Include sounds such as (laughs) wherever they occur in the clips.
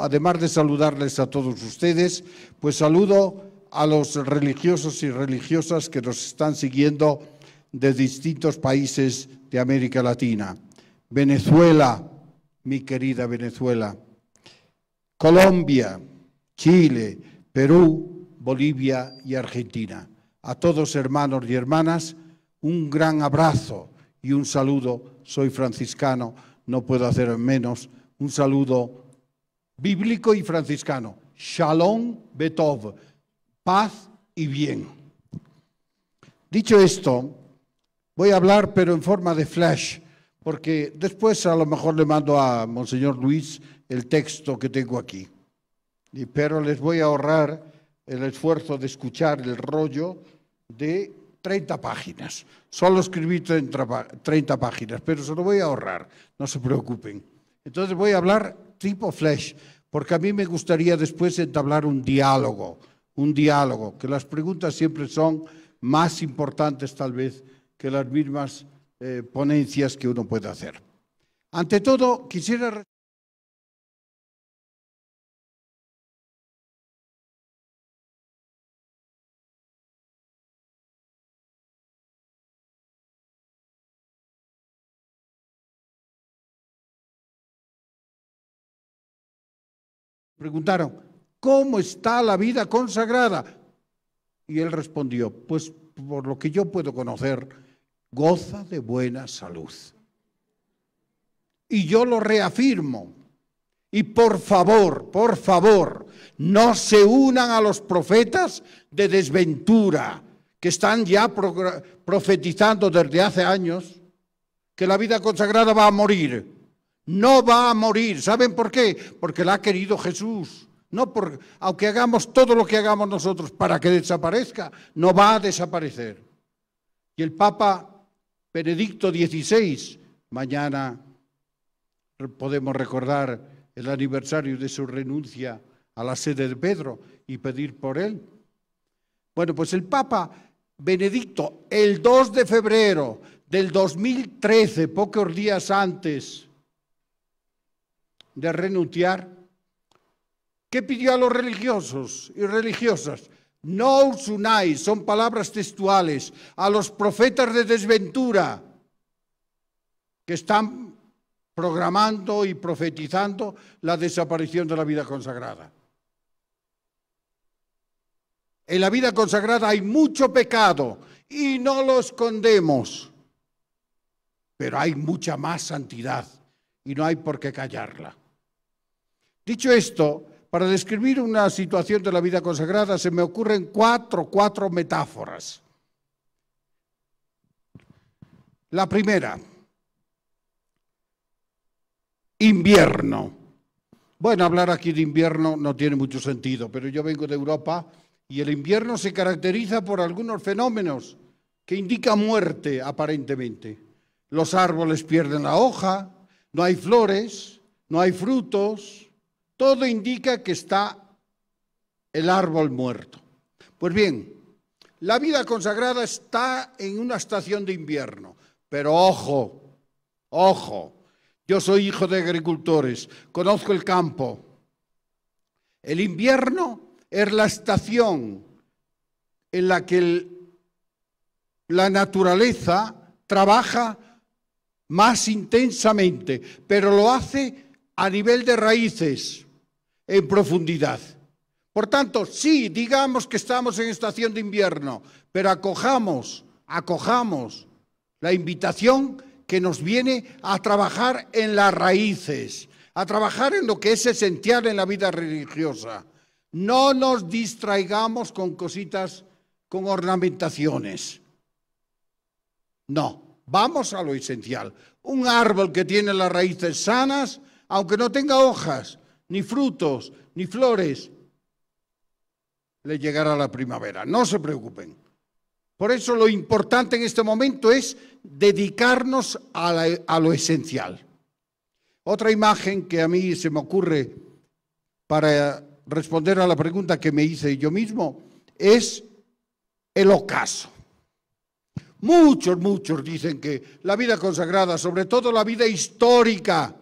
además de saludarles a todos ustedes, pues saludo a los religiosos y religiosas que nos están siguiendo de distintos países de América Latina. Venezuela, mi querida Venezuela, Colombia, Chile, Perú, Bolivia y Argentina. A todos hermanos y hermanas, un gran abrazo y un saludo. Soy franciscano, no puedo hacer menos. Un saludo bíblico y franciscano. Shalom Beethoven, paz y bien. Dicho esto, voy a hablar pero en forma de flash, porque después a lo mejor le mando a Monseñor Luis el texto que tengo aquí. Pero les voy a ahorrar el esfuerzo de escuchar el rollo de 30 páginas. Solo escribí 30, 30 páginas, pero se lo voy a ahorrar, no se preocupen. Entonces voy a hablar tipo flash, porque a mí me gustaría después entablar un diálogo, un diálogo, que las preguntas siempre son más importantes tal vez que las mismas eh, ponencias que uno puede hacer. Ante todo, quisiera... Preguntaron, ¿cómo está la vida consagrada? Y él respondió, pues por lo que yo puedo conocer, goza de buena salud. Y yo lo reafirmo. Y por favor, por favor, no se unan a los profetas de desventura que están ya profetizando desde hace años que la vida consagrada va a morir. No va a morir. ¿Saben por qué? Porque la ha querido Jesús. No por, aunque hagamos todo lo que hagamos nosotros para que desaparezca, no va a desaparecer. Y el Papa Benedicto XVI, mañana podemos recordar el aniversario de su renuncia a la sede de Pedro y pedir por él. Bueno, pues el Papa Benedicto, el 2 de febrero del 2013, pocos días antes de renunciar? ¿Qué pidió a los religiosos y religiosas? No os unáis, son palabras textuales, a los profetas de desventura que están programando y profetizando la desaparición de la vida consagrada. En la vida consagrada hay mucho pecado y no lo escondemos, pero hay mucha más santidad y no hay por qué callarla. Dicho esto, para describir una situación de la vida consagrada se me ocurren cuatro, cuatro metáforas. La primera, invierno. Bueno, hablar aquí de invierno no tiene mucho sentido, pero yo vengo de Europa y el invierno se caracteriza por algunos fenómenos que indican muerte aparentemente. Los árboles pierden la hoja, no hay flores, no hay frutos, todo indica que está el árbol muerto. Pues bien, la vida consagrada está en una estación de invierno, pero ojo, ojo, yo soy hijo de agricultores, conozco el campo. El invierno es la estación en la que la naturaleza trabaja más intensamente, pero lo hace a nivel de raíces en profundidad. Por tanto, sí, digamos que estamos en estación de invierno, pero acojamos, acojamos la invitación que nos viene a trabajar en las raíces, a trabajar en lo que es esencial en la vida religiosa. No nos distraigamos con cositas, con ornamentaciones. No, vamos a lo esencial. Un árbol que tiene las raíces sanas, aunque no tenga hojas, ni frutos, ni flores, le llegará la primavera. No se preocupen. Por eso lo importante en este momento es dedicarnos a, a lo esencial. Otra imagen que a mí se me ocurre para responder a la pregunta que me hice yo mismo es el ocaso. Muchos, muchos dicen que la vida consagrada, sobre todo la vida histórica,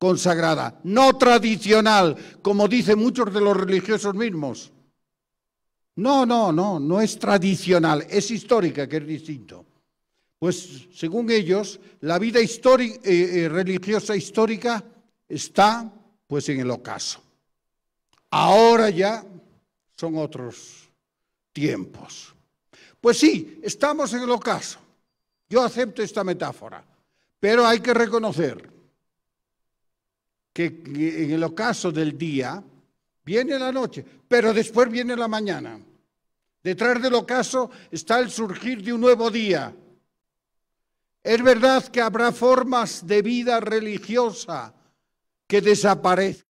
consagrada, no tradicional, como dicen muchos de los religiosos mismos. No, no, no, no es tradicional, es histórica, que es distinto. Pues según ellos, la vida eh, eh, religiosa histórica está pues en el ocaso. Ahora ya son otros tiempos. Pues sí, estamos en el ocaso. Yo acepto esta metáfora, pero hay que reconocer que en el ocaso del día viene la noche, pero después viene la mañana. Detrás del ocaso está el surgir de un nuevo día. Es verdad que habrá formas de vida religiosa que desaparezcan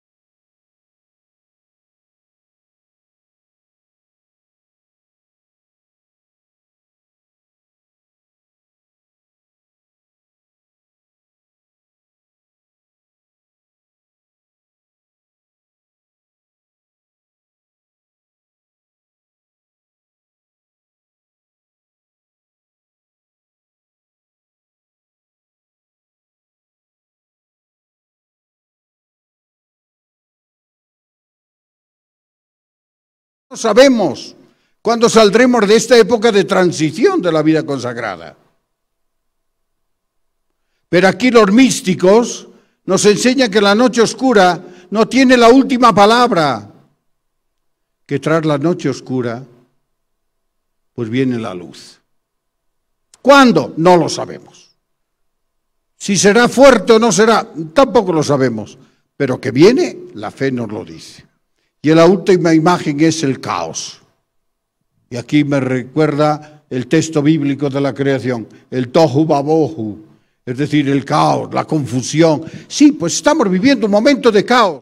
sabemos cuándo saldremos de esta época de transición de la vida consagrada. Pero aquí los místicos nos enseñan que la noche oscura no tiene la última palabra, que tras la noche oscura, pues viene la luz. ¿Cuándo? No lo sabemos. Si será fuerte o no será, tampoco lo sabemos, pero que viene, la fe nos lo dice. Y la última imagen es el caos. Y aquí me recuerda el texto bíblico de la creación, el tohu babohu, es decir, el caos, la confusión. Sí, pues estamos viviendo un momento de caos.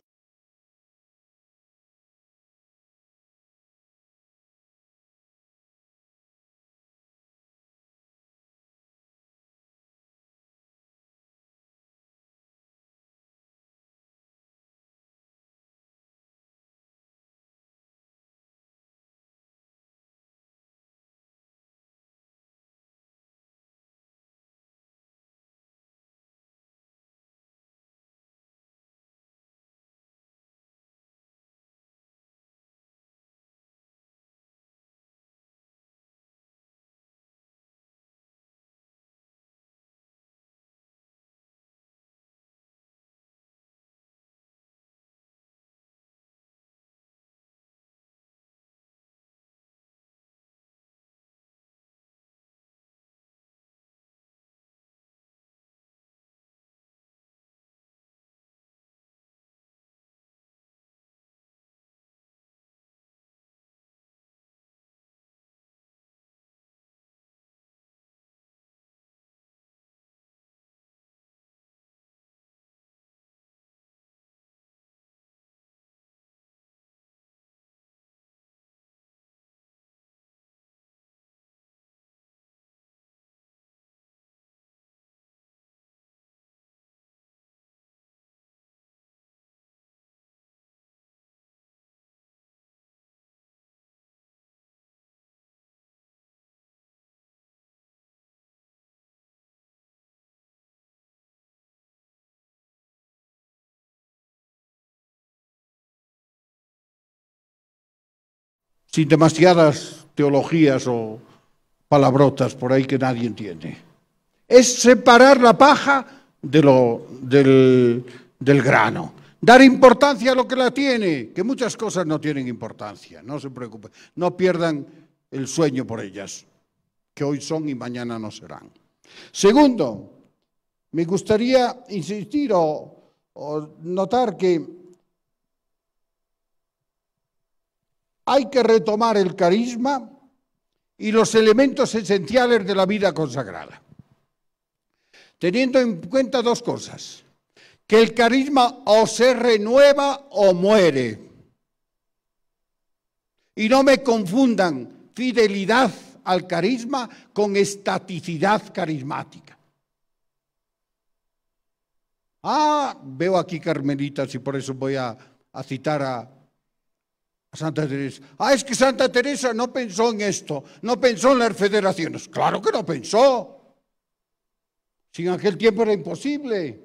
sin demasiadas teologías o palabrotas por ahí que nadie entiende. Es separar la paja de lo, del, grano. Dar importancia a lo que la tiene, que muchas cosas no tienen importancia, no se preocupen, no pierdan el sueño por ellas, que hoy son y mañana no serán. Segundo, me gustaría insistir o notar que hay que retomar el carisma y los elementos esenciales de la vida consagrada, teniendo en cuenta dos cosas, que el carisma o se renueva o muere. Y no me confundan fidelidad al carisma con estaticidad carismática. Ah, veo aquí carmelitas y por eso voy a, a citar a, Santa Teresa. Ah, es que Santa Teresa no pensó en esto, no pensó en las federaciones. Claro que no pensó. Sin aquel tiempo era imposible.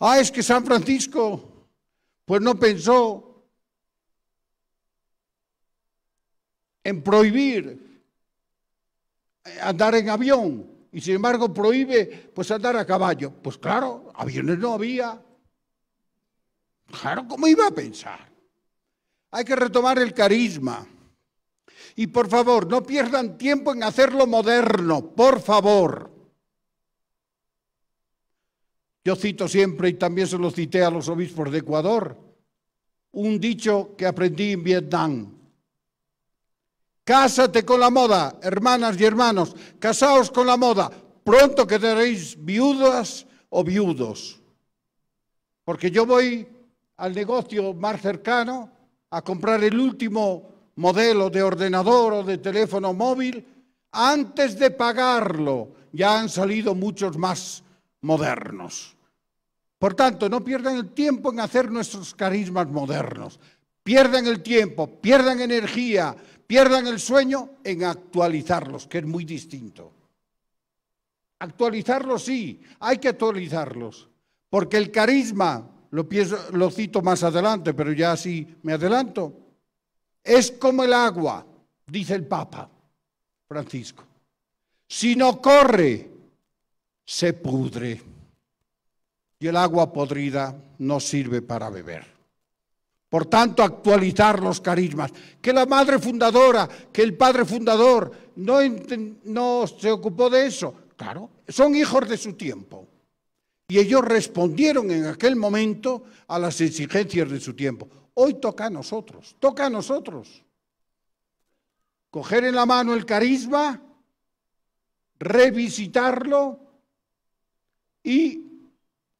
Ah, es que San Francisco, pues no pensó en prohibir andar en avión y sin embargo prohíbe pues andar a caballo. Pues claro, aviones no había. Claro, ¿cómo iba a pensar? Hay que retomar el carisma. Y por favor, no pierdan tiempo en hacerlo moderno, por favor. Yo cito siempre, y también se lo cité a los obispos de Ecuador, un dicho que aprendí en Vietnam. Cásate con la moda, hermanas y hermanos, casaos con la moda, pronto quedaréis viudas o viudos. Porque yo voy al negocio más cercano, a comprar el último modelo de ordenador o de teléfono móvil, antes de pagarlo ya han salido muchos más modernos. Por tanto, no pierdan el tiempo en hacer nuestros carismas modernos. Pierdan el tiempo, pierdan energía, pierdan el sueño en actualizarlos, que es muy distinto. Actualizarlos sí, hay que actualizarlos, porque el carisma lo, lo cito más adelante, pero ya así me adelanto. Es como el agua, dice el Papa Francisco. Si no corre, se pudre. Y el agua podrida no sirve para beber. Por tanto, actualizar los carismas. Que la madre fundadora, que el padre fundador no, no se ocupó de eso. Claro, son hijos de su tiempo. Y ellos respondieron en aquel momento a las exigencias de su tiempo. Hoy toca a nosotros, toca a nosotros. Coger en la mano el carisma, revisitarlo y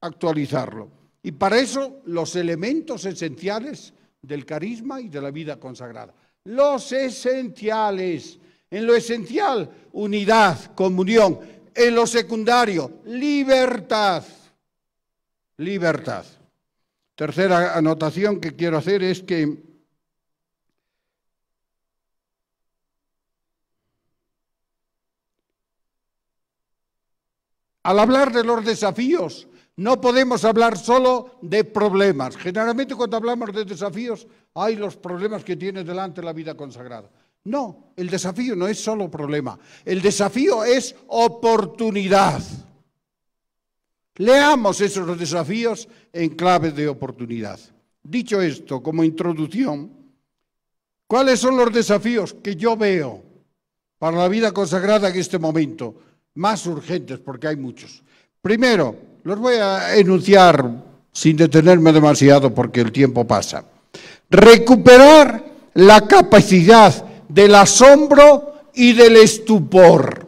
actualizarlo. Y para eso los elementos esenciales del carisma y de la vida consagrada. Los esenciales. En lo esencial, unidad, comunión. En lo secundario, libertad libertad. Tercera anotación que quiero hacer es que al hablar de los desafíos, no podemos hablar solo de problemas. Generalmente cuando hablamos de desafíos, hay los problemas que tiene delante la vida consagrada. No, el desafío no es solo problema. El desafío es oportunidad. Leamos esos desafíos en clave de oportunidad. Dicho esto, como introducción, ¿cuáles son los desafíos que yo veo para la vida consagrada en este momento? Más urgentes, porque hay muchos. Primero, los voy a enunciar sin detenerme demasiado porque el tiempo pasa. Recuperar la capacidad del asombro y del estupor.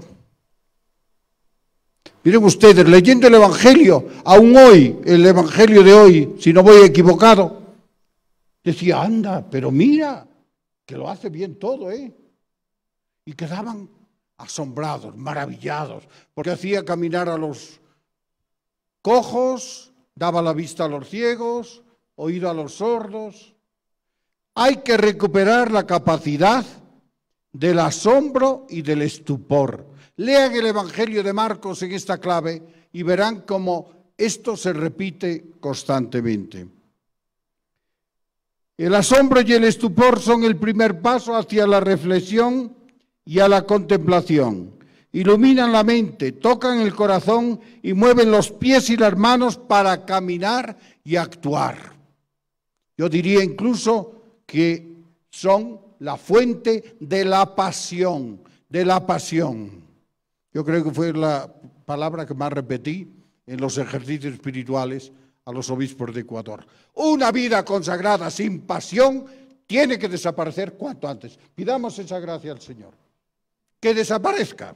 Miren ustedes, leyendo el Evangelio, aún hoy, el Evangelio de hoy, si no voy equivocado, decía, anda, pero mira, que lo hace bien todo, ¿eh? Y quedaban asombrados, maravillados, porque hacía caminar a los cojos, daba la vista a los ciegos, oído a los sordos. Hay que recuperar la capacidad del asombro y del estupor. Lean el Evangelio de Marcos en esta clave y verán cómo esto se repite constantemente. El asombro y el estupor son el primer paso hacia la reflexión y a la contemplación. Iluminan la mente, tocan el corazón y mueven los pies y las manos para caminar y actuar. Yo diría incluso que son la fuente de la pasión, de la pasión. Yo creo que fue la palabra que más repetí en los ejercicios espirituales a los obispos de Ecuador. Una vida consagrada sin pasión tiene que desaparecer cuanto antes. Pidamos esa gracia al Señor. Que desaparezca.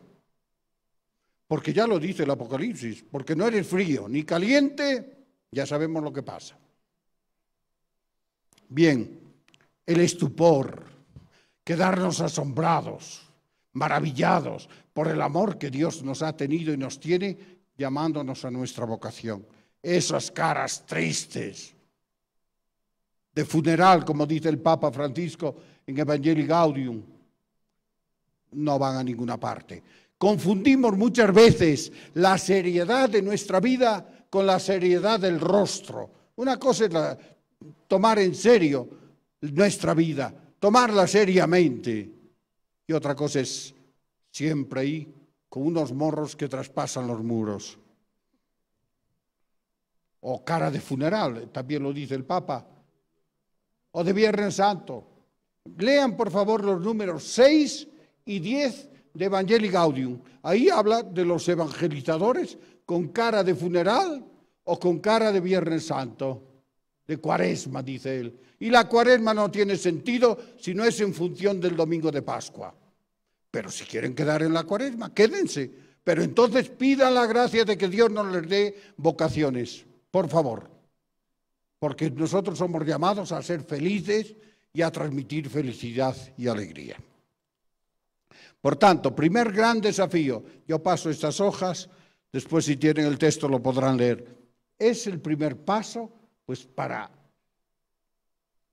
Porque ya lo dice el Apocalipsis, porque no eres frío ni caliente, ya sabemos lo que pasa. Bien, el estupor, quedarnos asombrados maravillados por el amor que Dios nos ha tenido y nos tiene, llamándonos a nuestra vocación. Esas caras tristes de funeral, como dice el Papa Francisco en Evangelii Gaudium, no van a ninguna parte. Confundimos muchas veces la seriedad de nuestra vida con la seriedad del rostro. Una cosa es tomar en serio nuestra vida, tomarla seriamente y otra cosa es siempre ahí con unos morros que traspasan los muros. O cara de funeral, también lo dice el Papa. O de Viernes Santo. Lean por favor los números 6 y 10 de Evangelii Gaudium. Ahí habla de los evangelizadores con cara de funeral o con cara de Viernes Santo de cuaresma, dice él. Y la cuaresma no tiene sentido si no es en función del domingo de Pascua. Pero si quieren quedar en la cuaresma, quédense. Pero entonces pidan la gracia de que Dios nos les dé vocaciones, por favor. Porque nosotros somos llamados a ser felices y a transmitir felicidad y alegría. Por tanto, primer gran desafío, yo paso estas hojas, después si tienen el texto lo podrán leer, es el primer paso pues para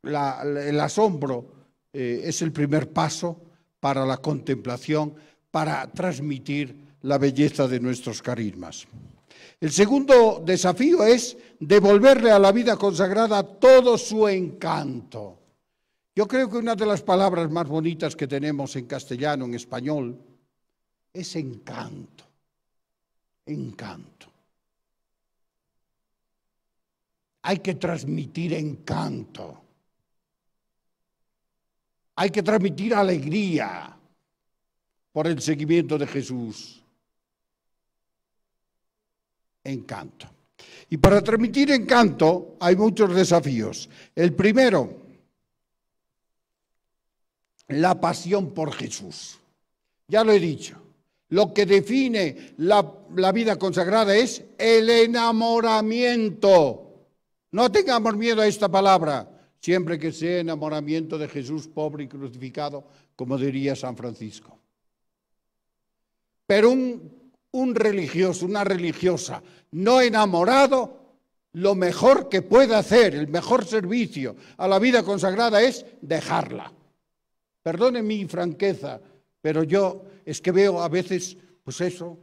el asombro eh, es el primer paso para la contemplación, para transmitir la belleza de nuestros carismas. El segundo desafío es devolverle a la vida consagrada todo su encanto. Yo creo que una de las palabras más bonitas que tenemos en castellano, en español, es encanto. Encanto. hay que transmitir encanto. Hay que transmitir alegría por el seguimiento de Jesús. Encanto. Y para transmitir encanto hay muchos desafíos. El primero, la pasión por Jesús. Ya lo he dicho. Lo que define la, vida consagrada es el enamoramiento no tengamos miedo a esta palabra, siempre que sea enamoramiento de Jesús pobre y crucificado, como diría San Francisco. Pero un, religioso, una religiosa no enamorado, lo mejor que puede hacer, el mejor servicio a la vida consagrada es dejarla. Perdone mi franqueza, pero yo es que veo a veces, pues eso,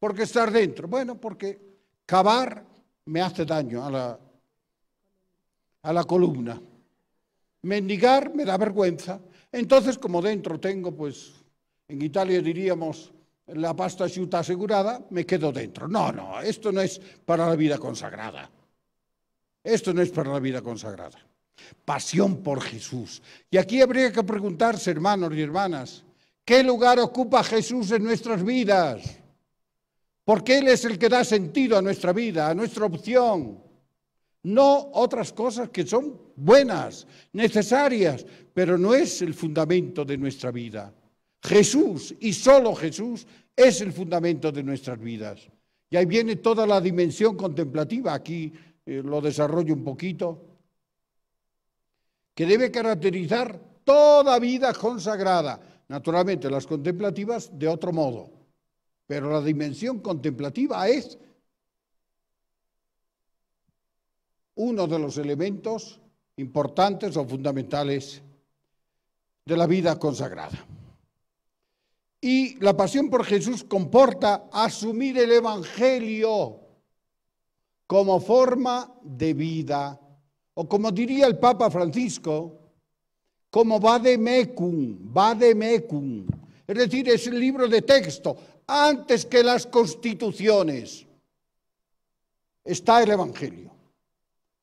porque estar dentro. Bueno, porque cavar me hace daño a la, a la columna. Mendigar me da vergüenza. Entonces, como dentro tengo, pues, en Italia diríamos la pasta chuta asegurada, me quedo dentro. No, no, esto no es para la vida consagrada. Esto no es para la vida consagrada. Pasión por Jesús. Y aquí habría que preguntarse, hermanos y hermanas, ¿qué lugar ocupa Jesús en nuestras vidas? porque Él es el que da sentido a nuestra vida, a nuestra opción. No otras cosas que son buenas, necesarias, pero no es el fundamento de nuestra vida. Jesús y solo Jesús es el fundamento de nuestras vidas. Y ahí viene toda la dimensión contemplativa, aquí eh, lo desarrollo un poquito, que debe caracterizar toda vida consagrada, naturalmente las contemplativas de otro modo. Pero la dimensión contemplativa es uno de los elementos importantes o fundamentales de la vida consagrada. Y la pasión por Jesús comporta asumir el Evangelio como forma de vida, o como diría el Papa Francisco, como va de mecum, va mecum. Es decir, es el libro de texto, antes que las constituciones, está el Evangelio.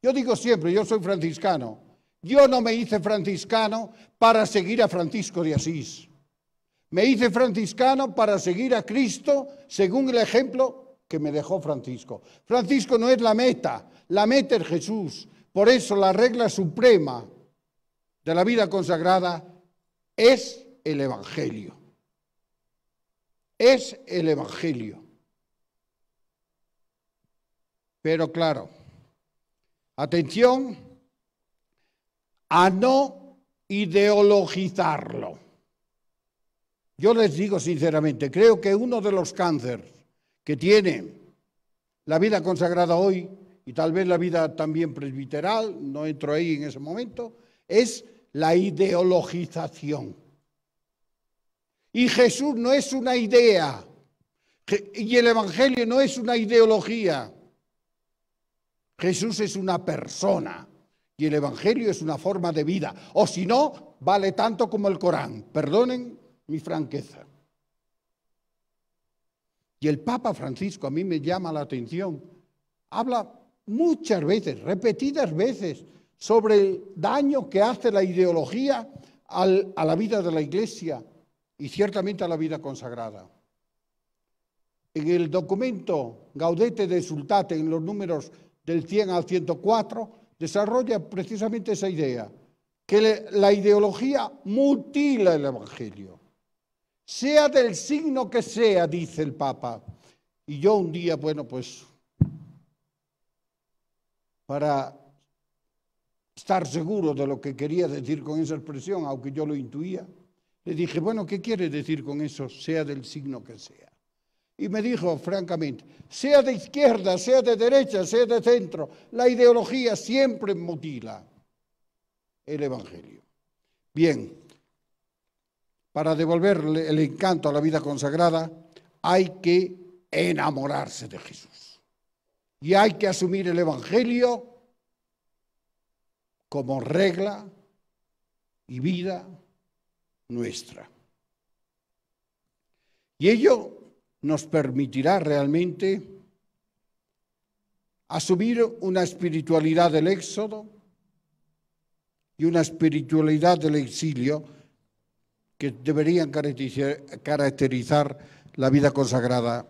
Yo digo siempre, yo soy franciscano, yo no me hice franciscano para seguir a Francisco de Asís. Me hice franciscano para seguir a Cristo según el ejemplo que me dejó Francisco. Francisco no es la meta, la meta es Jesús. Por eso la regla suprema de la vida consagrada es el Evangelio es el Evangelio. Pero claro, atención a no ideologizarlo. Yo les digo sinceramente, creo que uno de los cánceres que tiene la vida consagrada hoy y tal vez la vida también presbiteral, no entro ahí en ese momento, es la ideologización. Y Jesús no es una idea. Y el Evangelio no es una ideología. Jesús es una persona. Y el Evangelio es una forma de vida. O si no, vale tanto como el Corán. Perdonen mi franqueza. Y el Papa Francisco a mí me llama la atención. Habla muchas veces, repetidas veces, sobre el daño que hace la ideología a la vida de la Iglesia, y ciertamente a la vida consagrada. En el documento Gaudete de Sultate, en los números del 100 al 104, desarrolla precisamente esa idea, que la ideología mutila el Evangelio. Sea del signo que sea, dice el Papa. Y yo un día, bueno, pues para estar seguro de lo que quería decir con esa expresión, aunque yo lo intuía, le dije, bueno, ¿qué quiere decir con eso, sea del signo que sea? Y me dijo, francamente, sea de izquierda, sea de derecha, sea de centro, la ideología siempre mutila el Evangelio. Bien, para devolverle el encanto a la vida consagrada, hay que enamorarse de Jesús. Y hay que asumir el Evangelio como regla y vida nuestra. Y ello nos permitirá realmente asumir una espiritualidad del éxodo y una espiritualidad del exilio que deberían caracterizar la vida consagrada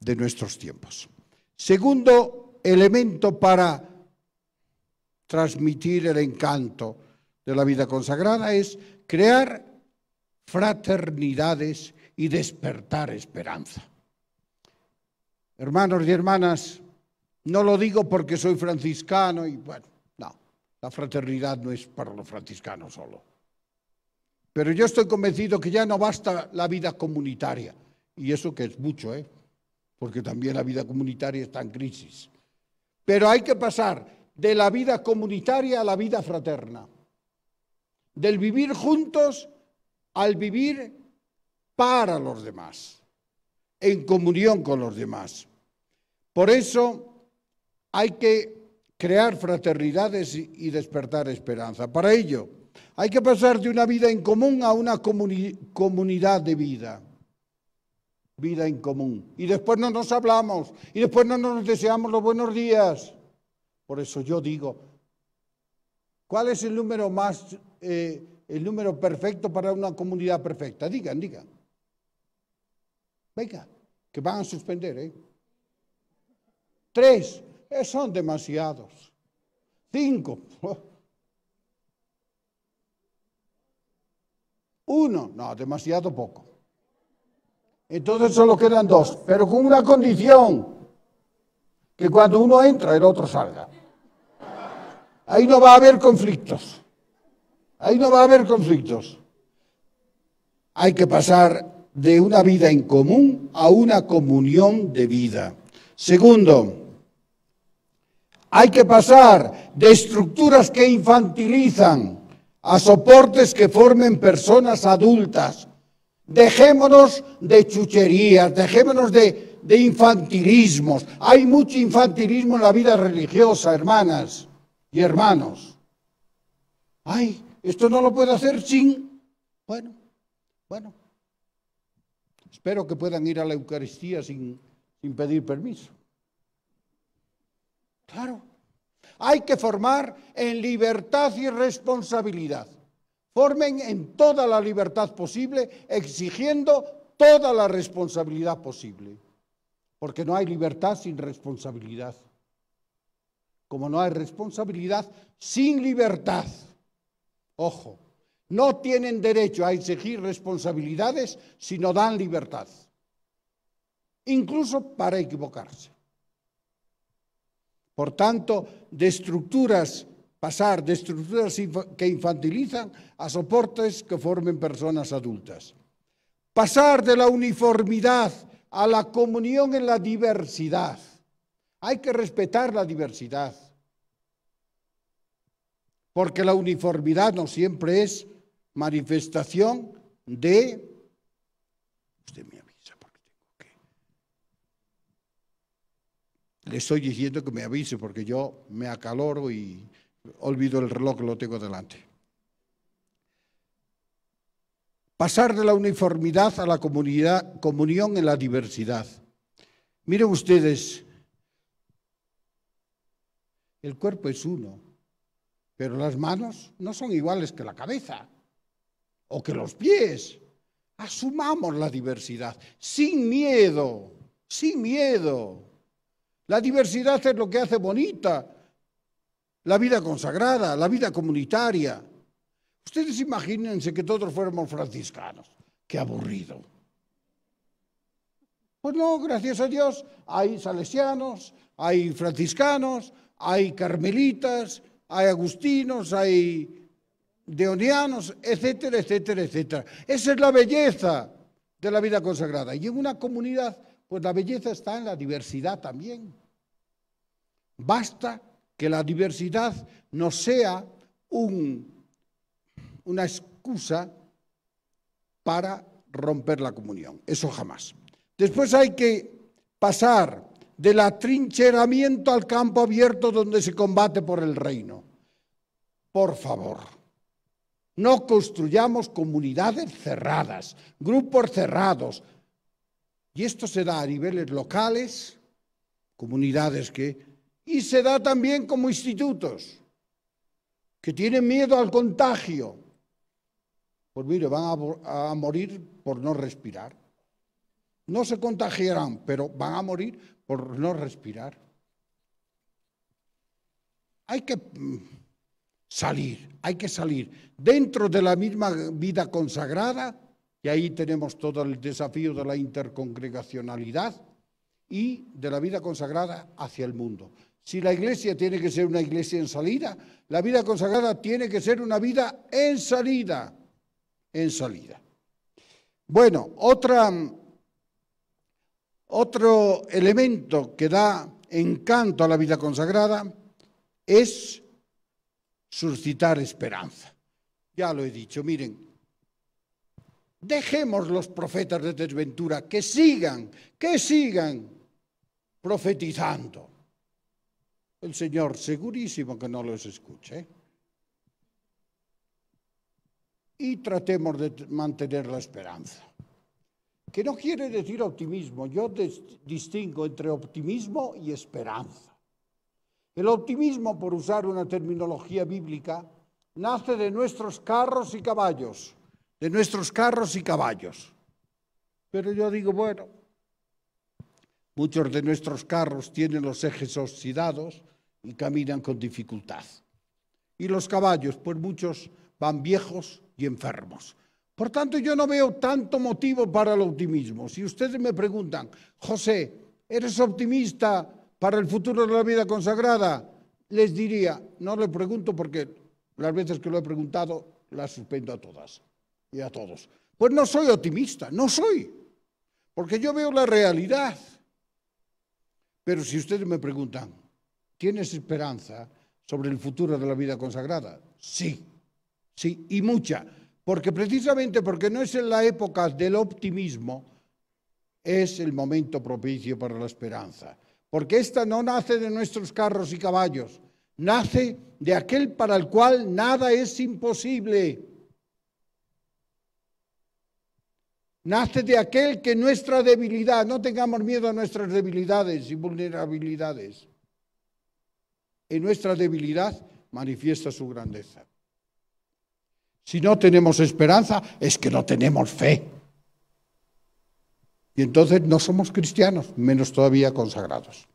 de nuestros tiempos. Segundo elemento para transmitir el encanto de la vida consagrada es crear fraternidades y despertar esperanza. Hermanos y hermanas, no lo digo porque soy franciscano y bueno, no, la fraternidad no es para los franciscanos solo. Pero yo estoy convencido que ya no basta la vida comunitaria, y eso que es mucho, ¿eh? porque también la vida comunitaria está en crisis. Pero hay que pasar de la vida comunitaria a la vida fraterna del vivir juntos al vivir para los demás, en comunión con los demás. Por eso hay que crear fraternidades y despertar esperanza. Para ello, hay que pasar de una vida en común a una comunidad de vida. Vida en común. Y después no nos hablamos. Y después no nos deseamos los buenos días. Por eso yo digo, ¿cuál es el número más eh, el número perfecto para una comunidad perfecta. Digan, digan. Venga, que van a suspender, ¿eh? Tres, eh, son demasiados. Cinco, (laughs) uno, no, demasiado poco. Entonces solo quedan dos, pero con una condición, que cuando uno entra el otro salga. Ahí no va a haber conflictos. Ahí no va a haber conflictos. Hay que pasar de una vida en común a una comunión de vida. Segundo, hay que pasar de estructuras que infantilizan a soportes que formen personas adultas. Dejémonos de chucherías, dejémonos de, infantilismos. Hay mucho infantilismo en la vida religiosa, hermanas y hermanos. Hay esto no lo puede hacer sin... Bueno, bueno. Espero que puedan ir a la Eucaristía sin, sin pedir permiso. Claro. Hay que formar en libertad y responsabilidad. Formen en toda la libertad posible, exigiendo toda la responsabilidad posible. Porque no hay libertad sin responsabilidad. Como no hay responsabilidad sin libertad. Ojo, no tienen derecho a exigir responsabilidades si no dan libertad, incluso para equivocarse. Por tanto, de estructuras, pasar de estructuras que infantilizan a soportes que formen personas adultas. Pasar de la uniformidad a la comunión en la diversidad. Hay que respetar la diversidad porque la uniformidad no siempre es manifestación de... Usted me avisa porque tengo que... Le estoy diciendo que me avise porque yo me acaloro y olvido el reloj que lo tengo delante. Pasar de la uniformidad a la comunidad, comunión en la diversidad. Miren ustedes, el cuerpo es uno. Pero las manos no son iguales que la cabeza o que los pies. Asumamos la diversidad sin miedo, sin miedo. La diversidad es lo que hace bonita la vida consagrada, la vida comunitaria. Ustedes imagínense que todos fuéramos franciscanos. Qué aburrido. Pues no, gracias a Dios, hay salesianos, hay franciscanos, hay carmelitas, hay agustinos, hay deonianos, etcétera, etcétera, etcétera. Esa es la belleza de la vida consagrada. Y en una comunidad, pues la belleza está en la diversidad también. Basta que la diversidad no sea un, una excusa para romper la comunión. Eso jamás. Después hay que pasar del atrincheramiento al campo abierto donde se combate por el reino. Por favor, no construyamos comunidades cerradas, grupos cerrados. Y esto se da a niveles locales, comunidades que... Y se da también como institutos, que tienen miedo al contagio. Pues mire, van a, a morir por no respirar. No se contagiarán, pero van a morir por no respirar. Hay que mm, salir, hay que salir dentro de la misma vida consagrada, y ahí tenemos todo el desafío de la intercongregacionalidad y de la vida consagrada hacia el mundo. Si la iglesia tiene que ser una iglesia en salida, la vida consagrada tiene que ser una vida en salida, en salida. Bueno, otra mm, otro elemento que da encanto a la vida consagrada es suscitar esperanza. Ya lo he dicho, miren, dejemos los profetas de desventura que sigan, que sigan profetizando. El Señor segurísimo que no los escuche. Y tratemos de mantener la esperanza que no quiere decir optimismo. Yo distingo entre optimismo y esperanza. El optimismo, por usar una terminología bíblica, nace de nuestros carros y caballos, de nuestros carros y caballos. Pero yo digo, bueno, muchos de nuestros carros tienen los ejes oxidados y caminan con dificultad. Y los caballos, pues muchos van viejos y enfermos. Por tanto, yo no veo tanto motivo para el optimismo. Si ustedes me preguntan, José, ¿eres optimista para el futuro de la vida consagrada? Les diría, no le pregunto porque las veces que lo he preguntado las suspendo a todas y a todos. Pues no soy optimista, no soy, porque yo veo la realidad. Pero si ustedes me preguntan, ¿tienes esperanza sobre el futuro de la vida consagrada? Sí, sí, y mucha. Porque precisamente porque no es en la época del optimismo, es el momento propicio para la esperanza. Porque esta no nace de nuestros carros y caballos, nace de aquel para el cual nada es imposible. Nace de aquel que nuestra debilidad, no tengamos miedo a nuestras debilidades y vulnerabilidades. En nuestra debilidad manifiesta su grandeza. Si no tenemos esperanza, es que no tenemos fe. Y entonces no somos cristianos, menos todavía consagrados.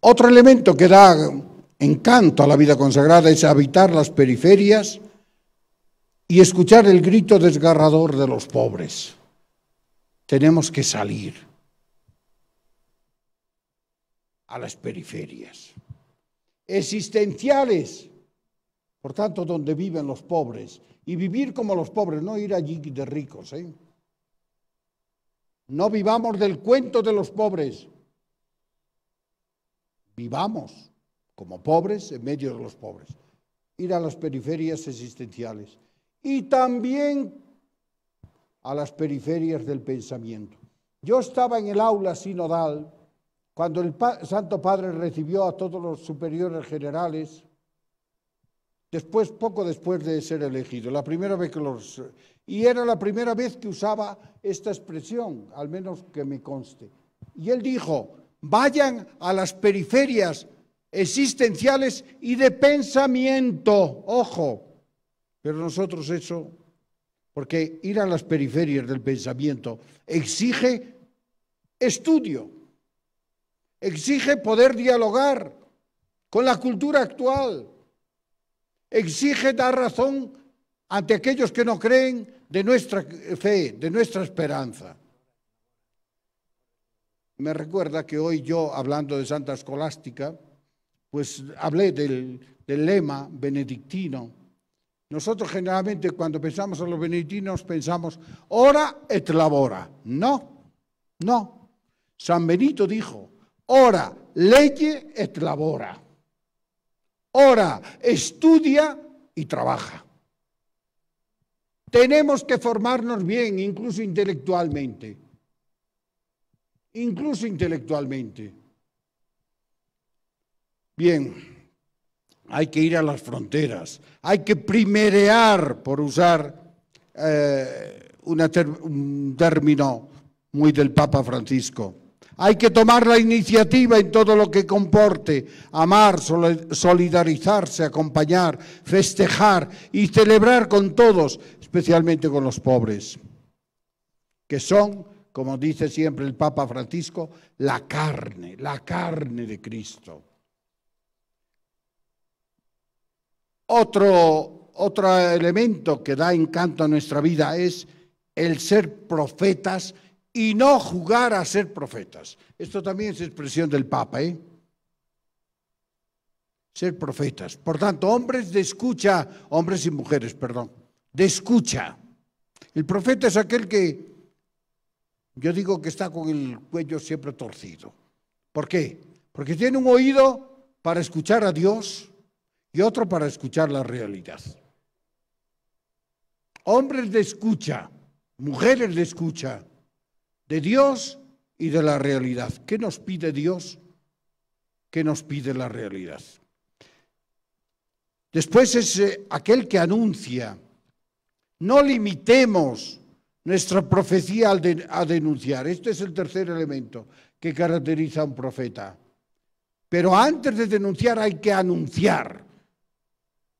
Otro elemento que da encanto a la vida consagrada es habitar las periferias y escuchar el grito desgarrador de los pobres. Tenemos que salir a las periferias existenciales por tanto, donde viven los pobres. Y vivir como los pobres, no ir allí de ricos. ¿eh? No vivamos del cuento de los pobres. Vivamos como pobres en medio de los pobres. Ir a las periferias existenciales. Y también a las periferias del pensamiento. Yo estaba en el aula sinodal cuando el Santo Padre recibió a todos los superiores generales después, poco después de ser elegido, la primera vez que los... Y era la primera vez que usaba esta expresión, al menos que me conste. Y él dijo, vayan a las periferias existenciales y de pensamiento, ojo. Pero nosotros eso, porque ir a las periferias del pensamiento exige estudio, exige poder dialogar con la cultura actual, exige dar razón ante aquellos que no creen de nuestra fe, de nuestra esperanza. Me recuerda que hoy yo, hablando de Santa Escolástica, pues hablé del, lema benedictino. Nosotros generalmente cuando pensamos en los benedictinos pensamos ora et labora. No, no. San Benito dijo, ora, leye et labora ora, estudia y trabaja. Tenemos que formarnos bien, incluso intelectualmente. Incluso intelectualmente. Bien, hay que ir a las fronteras, hay que primerear, por usar eh, un término muy del Papa Francisco. Hay que tomar la iniciativa en todo lo que comporte, amar, solidarizarse, acompañar, festejar y celebrar con todos, especialmente con los pobres, que son, como dice siempre el Papa Francisco, la carne, la carne de Cristo. Otro, otro elemento que da encanto a nuestra vida es el ser profetas y no jugar a ser profetas. Esto también es expresión del Papa, ¿eh? Ser profetas. Por tanto, hombres de escucha, hombres y mujeres, perdón, de escucha. El profeta es aquel que, yo digo que está con el cuello siempre torcido. ¿Por qué? Porque tiene un oído para escuchar a Dios y otro para escuchar la realidad. Hombres de escucha, mujeres de escucha, de Dios y de la realidad. ¿Qué nos pide Dios? ¿Qué nos pide la realidad? Después es eh, aquel que anuncia. No limitemos nuestra profecía a denunciar. Este es el tercer elemento que caracteriza a un profeta. Pero antes de denunciar hay que anunciar,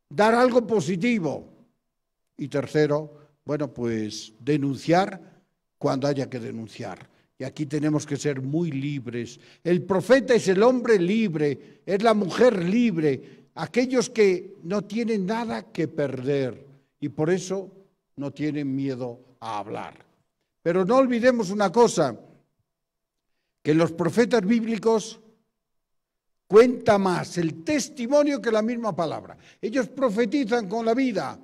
dar algo positivo. Y tercero, bueno, pues denunciar cuando haya que denunciar. Y aquí tenemos que ser muy libres. El profeta es el hombre libre, es la mujer libre, aquellos que no tienen nada que perder y por eso no tienen miedo a hablar. Pero no olvidemos una cosa, que los profetas bíblicos cuenta más el testimonio que la misma palabra. Ellos profetizan con la vida.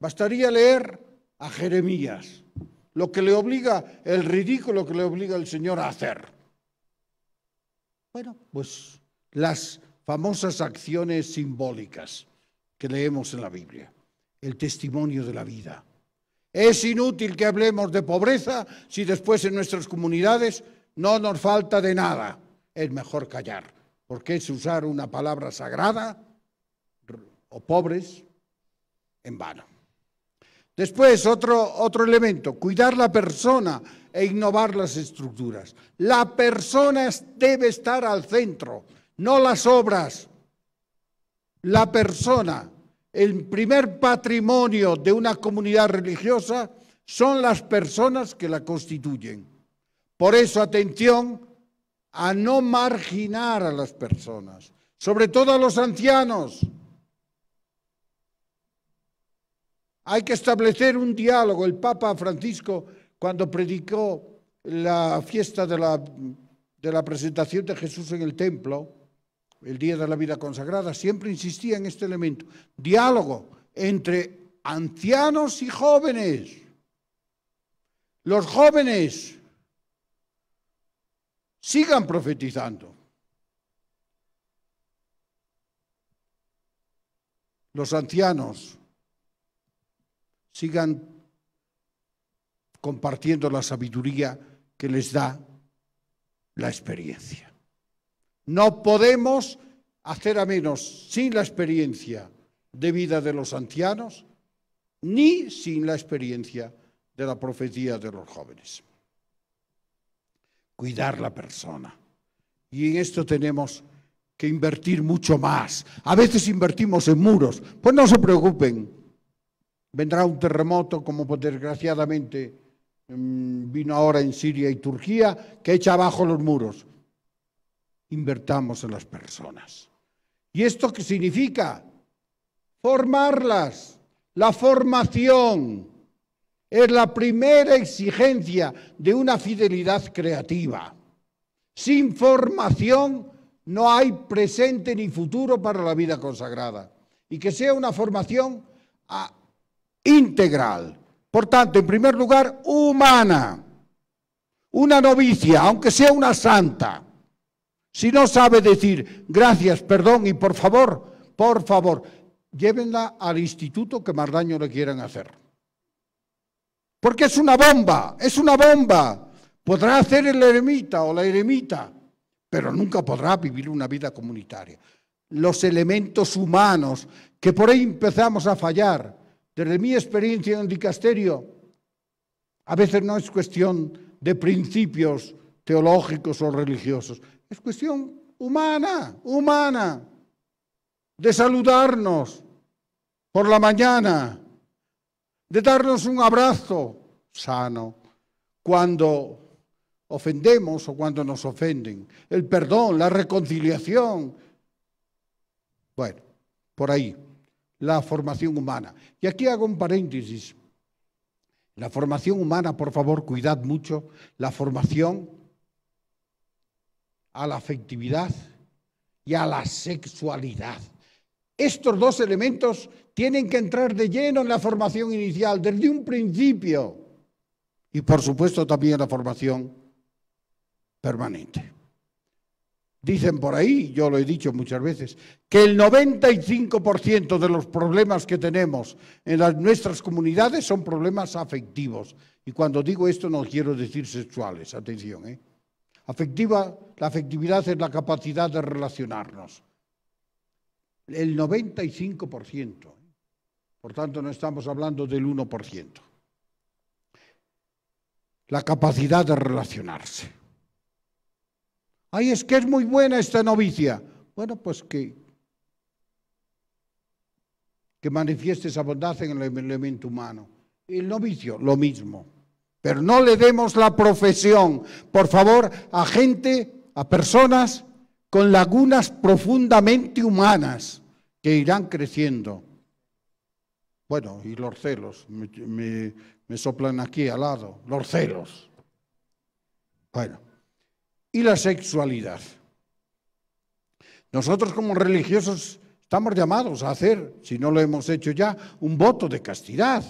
Bastaría leer a Jeremías, lo que le obliga, el ridículo que le obliga el Señor a hacer. Bueno, pues las famosas acciones simbólicas que leemos en la Biblia, el testimonio de la vida. Es inútil que hablemos de pobreza si después en nuestras comunidades no nos falta de nada. Es mejor callar, porque es usar una palabra sagrada o pobres en vano. Después, otro, otro elemento, cuidar la persona e innovar las estructuras. La persona debe estar al centro, no las obras. La persona, el primer patrimonio de una comunidad religiosa son las personas que la constituyen. Por eso, atención a no marginar a las personas, sobre todo a los ancianos. Hay que establecer un diálogo. El Papa Francisco, cuando predicó la fiesta de la, presentación de Jesús en el templo, el Día de la Vida Consagrada, siempre insistía en este elemento. Diálogo entre ancianos y jóvenes. Los jóvenes sigan profetizando. Los ancianos sigan compartiendo la sabiduría que les da la experiencia. No podemos hacer a menos sin la experiencia de vida de los ancianos ni sin la experiencia de la profecía de los jóvenes. Cuidar la persona. Y en esto tenemos que invertir mucho más. A veces invertimos en muros. Pues no se preocupen, vendrá un terremoto como pues desgraciadamente em, vino ahora en Siria y Turquía, que echa abajo los muros. Invertamos en las personas. ¿Y esto qué significa? Formarlas. La formación es la primera exigencia de una fidelidad creativa. Sin formación no hay presente ni futuro para la vida consagrada. Y que sea una formación a integral. Por tanto, en primer lugar, humana. Una novicia, aunque sea una santa, si no sabe decir gracias, perdón y por favor, por favor, llévenla al instituto que más daño le quieran hacer. Porque es una bomba, es una bomba. Podrá hacer el eremita o la eremita, pero nunca podrá vivir una vida comunitaria. Los elementos humanos, que por ahí empezamos a fallar, desde mi experiencia en el dicasterio, a veces no es cuestión de principios teológicos o religiosos, es cuestión humana, humana, de saludarnos por la mañana, de darnos un abrazo sano cuando ofendemos o cuando nos ofenden, el perdón, la reconciliación. Bueno, por ahí la formación humana. Y aquí hago un paréntesis. La formación humana, por favor, cuidad mucho la formación a la afectividad y a la sexualidad. Estos dos elementos tienen que entrar de lleno en la formación inicial, desde un principio, y por supuesto también en la formación permanente. Dicen por ahí, yo lo he dicho muchas veces, que el 95% de los problemas que tenemos en nuestras comunidades son problemas afectivos. Y cuando digo esto no quiero decir sexuales, atención. ¿eh? Afectiva, la afectividad es la capacidad de relacionarnos. El 95%. ¿eh? Por tanto, no estamos hablando del 1%. La capacidad de relacionarse. Ay, es que es muy buena esta novicia. Bueno, pues que, que manifieste esa bondad en el elemento humano. El novicio, lo mismo. Pero no le demos la profesión, por favor, a gente, a personas con lagunas profundamente humanas que irán creciendo. Bueno, y los celos, me soplan aquí al lado, los celos. Bueno y la sexualidad. Nosotros como religiosos estamos llamados a hacer, si no lo hemos hecho ya, un voto de castidad.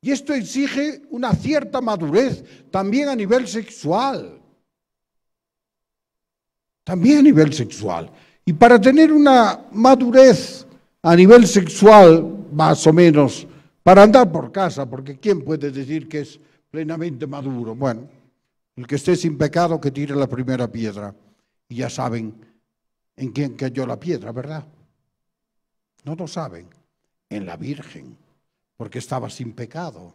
Y esto exige una cierta madurez también a nivel sexual. También a nivel sexual. Y para tener una madurez a nivel sexual, más o menos, para andar por casa, porque ¿quién puede decir que es plenamente maduro? Bueno, el que esté sin pecado, que tire la primera piedra. Y ya saben en quién cayó la piedra, ¿verdad? No lo saben. En la Virgen, porque estaba sin pecado.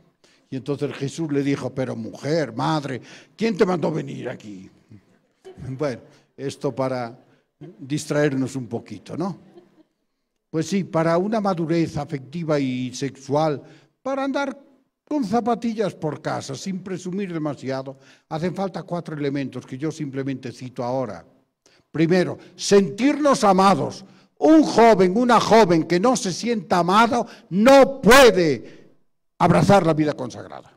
Y entonces Jesús le dijo, pero mujer, madre, ¿quién te mandó venir aquí? Bueno, esto para distraernos un poquito, ¿no? Pues sí, para una madurez afectiva y sexual, para andar con zapatillas por casa, sin presumir demasiado, hacen falta cuatro elementos que yo simplemente cito ahora. Primero, sentirnos amados. Un joven, una joven que no se sienta amado, no puede abrazar la vida consagrada,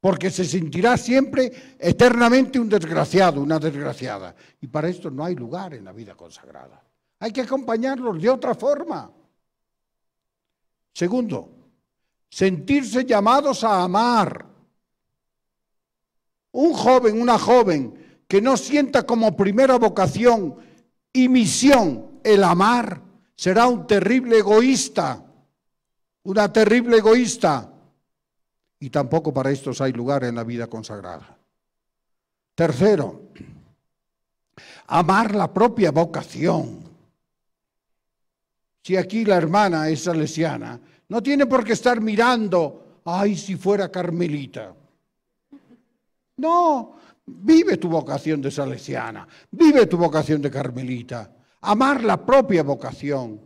porque se sentirá siempre eternamente un desgraciado, una desgraciada. Y para esto no hay lugar en la vida consagrada. Hay que acompañarlos de otra forma. Segundo, sentirse llamados a amar. Un joven, una joven que no sienta como primera vocación y misión el amar, será un terrible egoísta, una terrible egoísta. Y tampoco para estos hay lugar en la vida consagrada. Tercero, amar la propia vocación. Si aquí la hermana es salesiana, no tiene por qué estar mirando, ay, si fuera carmelita. No, vive tu vocación de salesiana, vive tu vocación de carmelita, amar la propia vocación,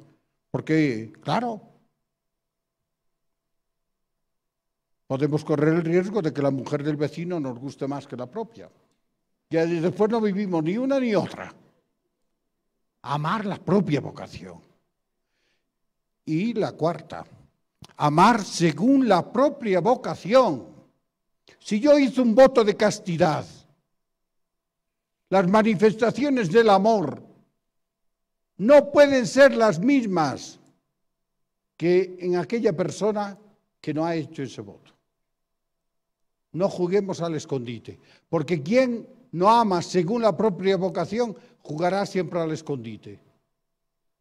porque, claro, podemos correr el riesgo de que la mujer del vecino nos guste más que la propia. Ya después no vivimos ni una ni otra. Amar la propia vocación. Y la cuarta amar según la propia vocación. Si yo hice un voto de castidad, las manifestaciones del amor no pueden ser las mismas que en aquella persona que no ha hecho ese voto. No juguemos al escondite, porque quien no ama según la propia vocación jugará siempre al escondite.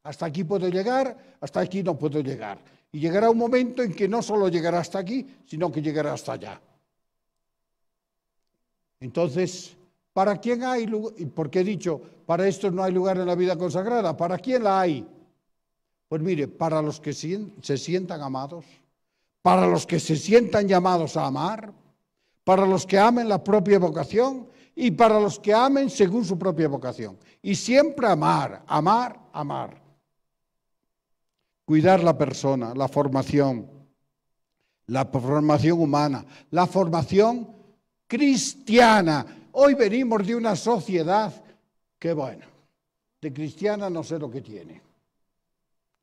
Hasta aquí puedo llegar, hasta aquí no puedo llegar. Y llegará un momento en que no solo llegará hasta aquí, sino que llegará hasta allá. Entonces, ¿para quién hay lugar? Porque he dicho, para esto no hay lugar en la vida consagrada. ¿Para quién la hay? Pues mire, para los que se sientan amados, para los que se sientan llamados a amar, para los que amen la propia vocación y para los que amen según su propia vocación. Y siempre amar, amar, amar cuidar la persona, la formación, la formación humana, la formación cristiana. Hoy venimos de una sociedad que, bueno, de cristiana no sé lo que tiene.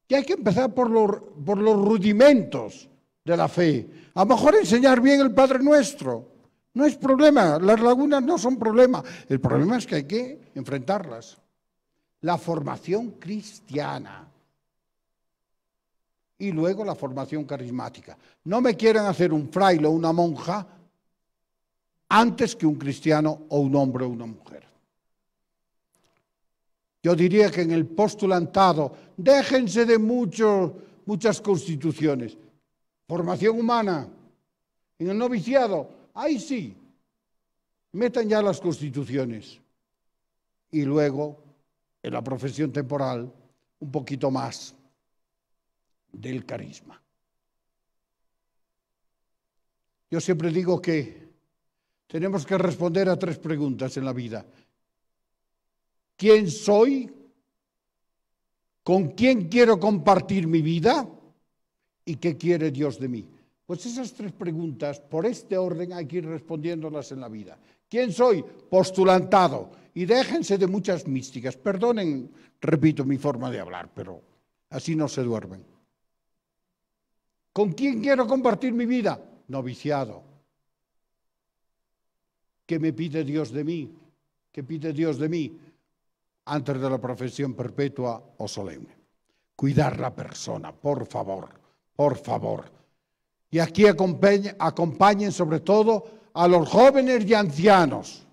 Y hay que empezar por los, rudimentos de la fe. A lo mejor enseñar bien el Padre Nuestro. No es problema, las lagunas no son problema. El problema es que hay que enfrentarlas. La formación cristiana y luego la formación carismática. No me quieran hacer un fraile o una monja antes que un cristiano o un hombre o una mujer. Yo diría que en el postulantado, déjense de muchos muchas constituciones. Formación humana, en el noviciado, ahí sí, metan ya las constituciones. Y luego, en la profesión temporal, un poquito más del carisma. Yo siempre digo que tenemos que responder a tres preguntas en la vida. ¿Quién soy? ¿Con quién quiero compartir mi vida? ¿Y qué quiere Dios de mí? Pues esas tres preguntas, por este orden, hay que ir respondiéndolas en la vida. ¿Quién soy? Postulantado. Y déjense de muchas místicas. Perdonen, repito, mi forma de hablar, pero así no se duermen. ¿Con quién quiero compartir mi vida? Noviciado. ¿Qué me pide Dios de mí? ¿Qué pide Dios de mí? Antes de la profesión perpetua o solemne. Cuidar la persona, por favor, por favor. Y aquí acompañen, acompañen sobre todo a los jóvenes y ancianos.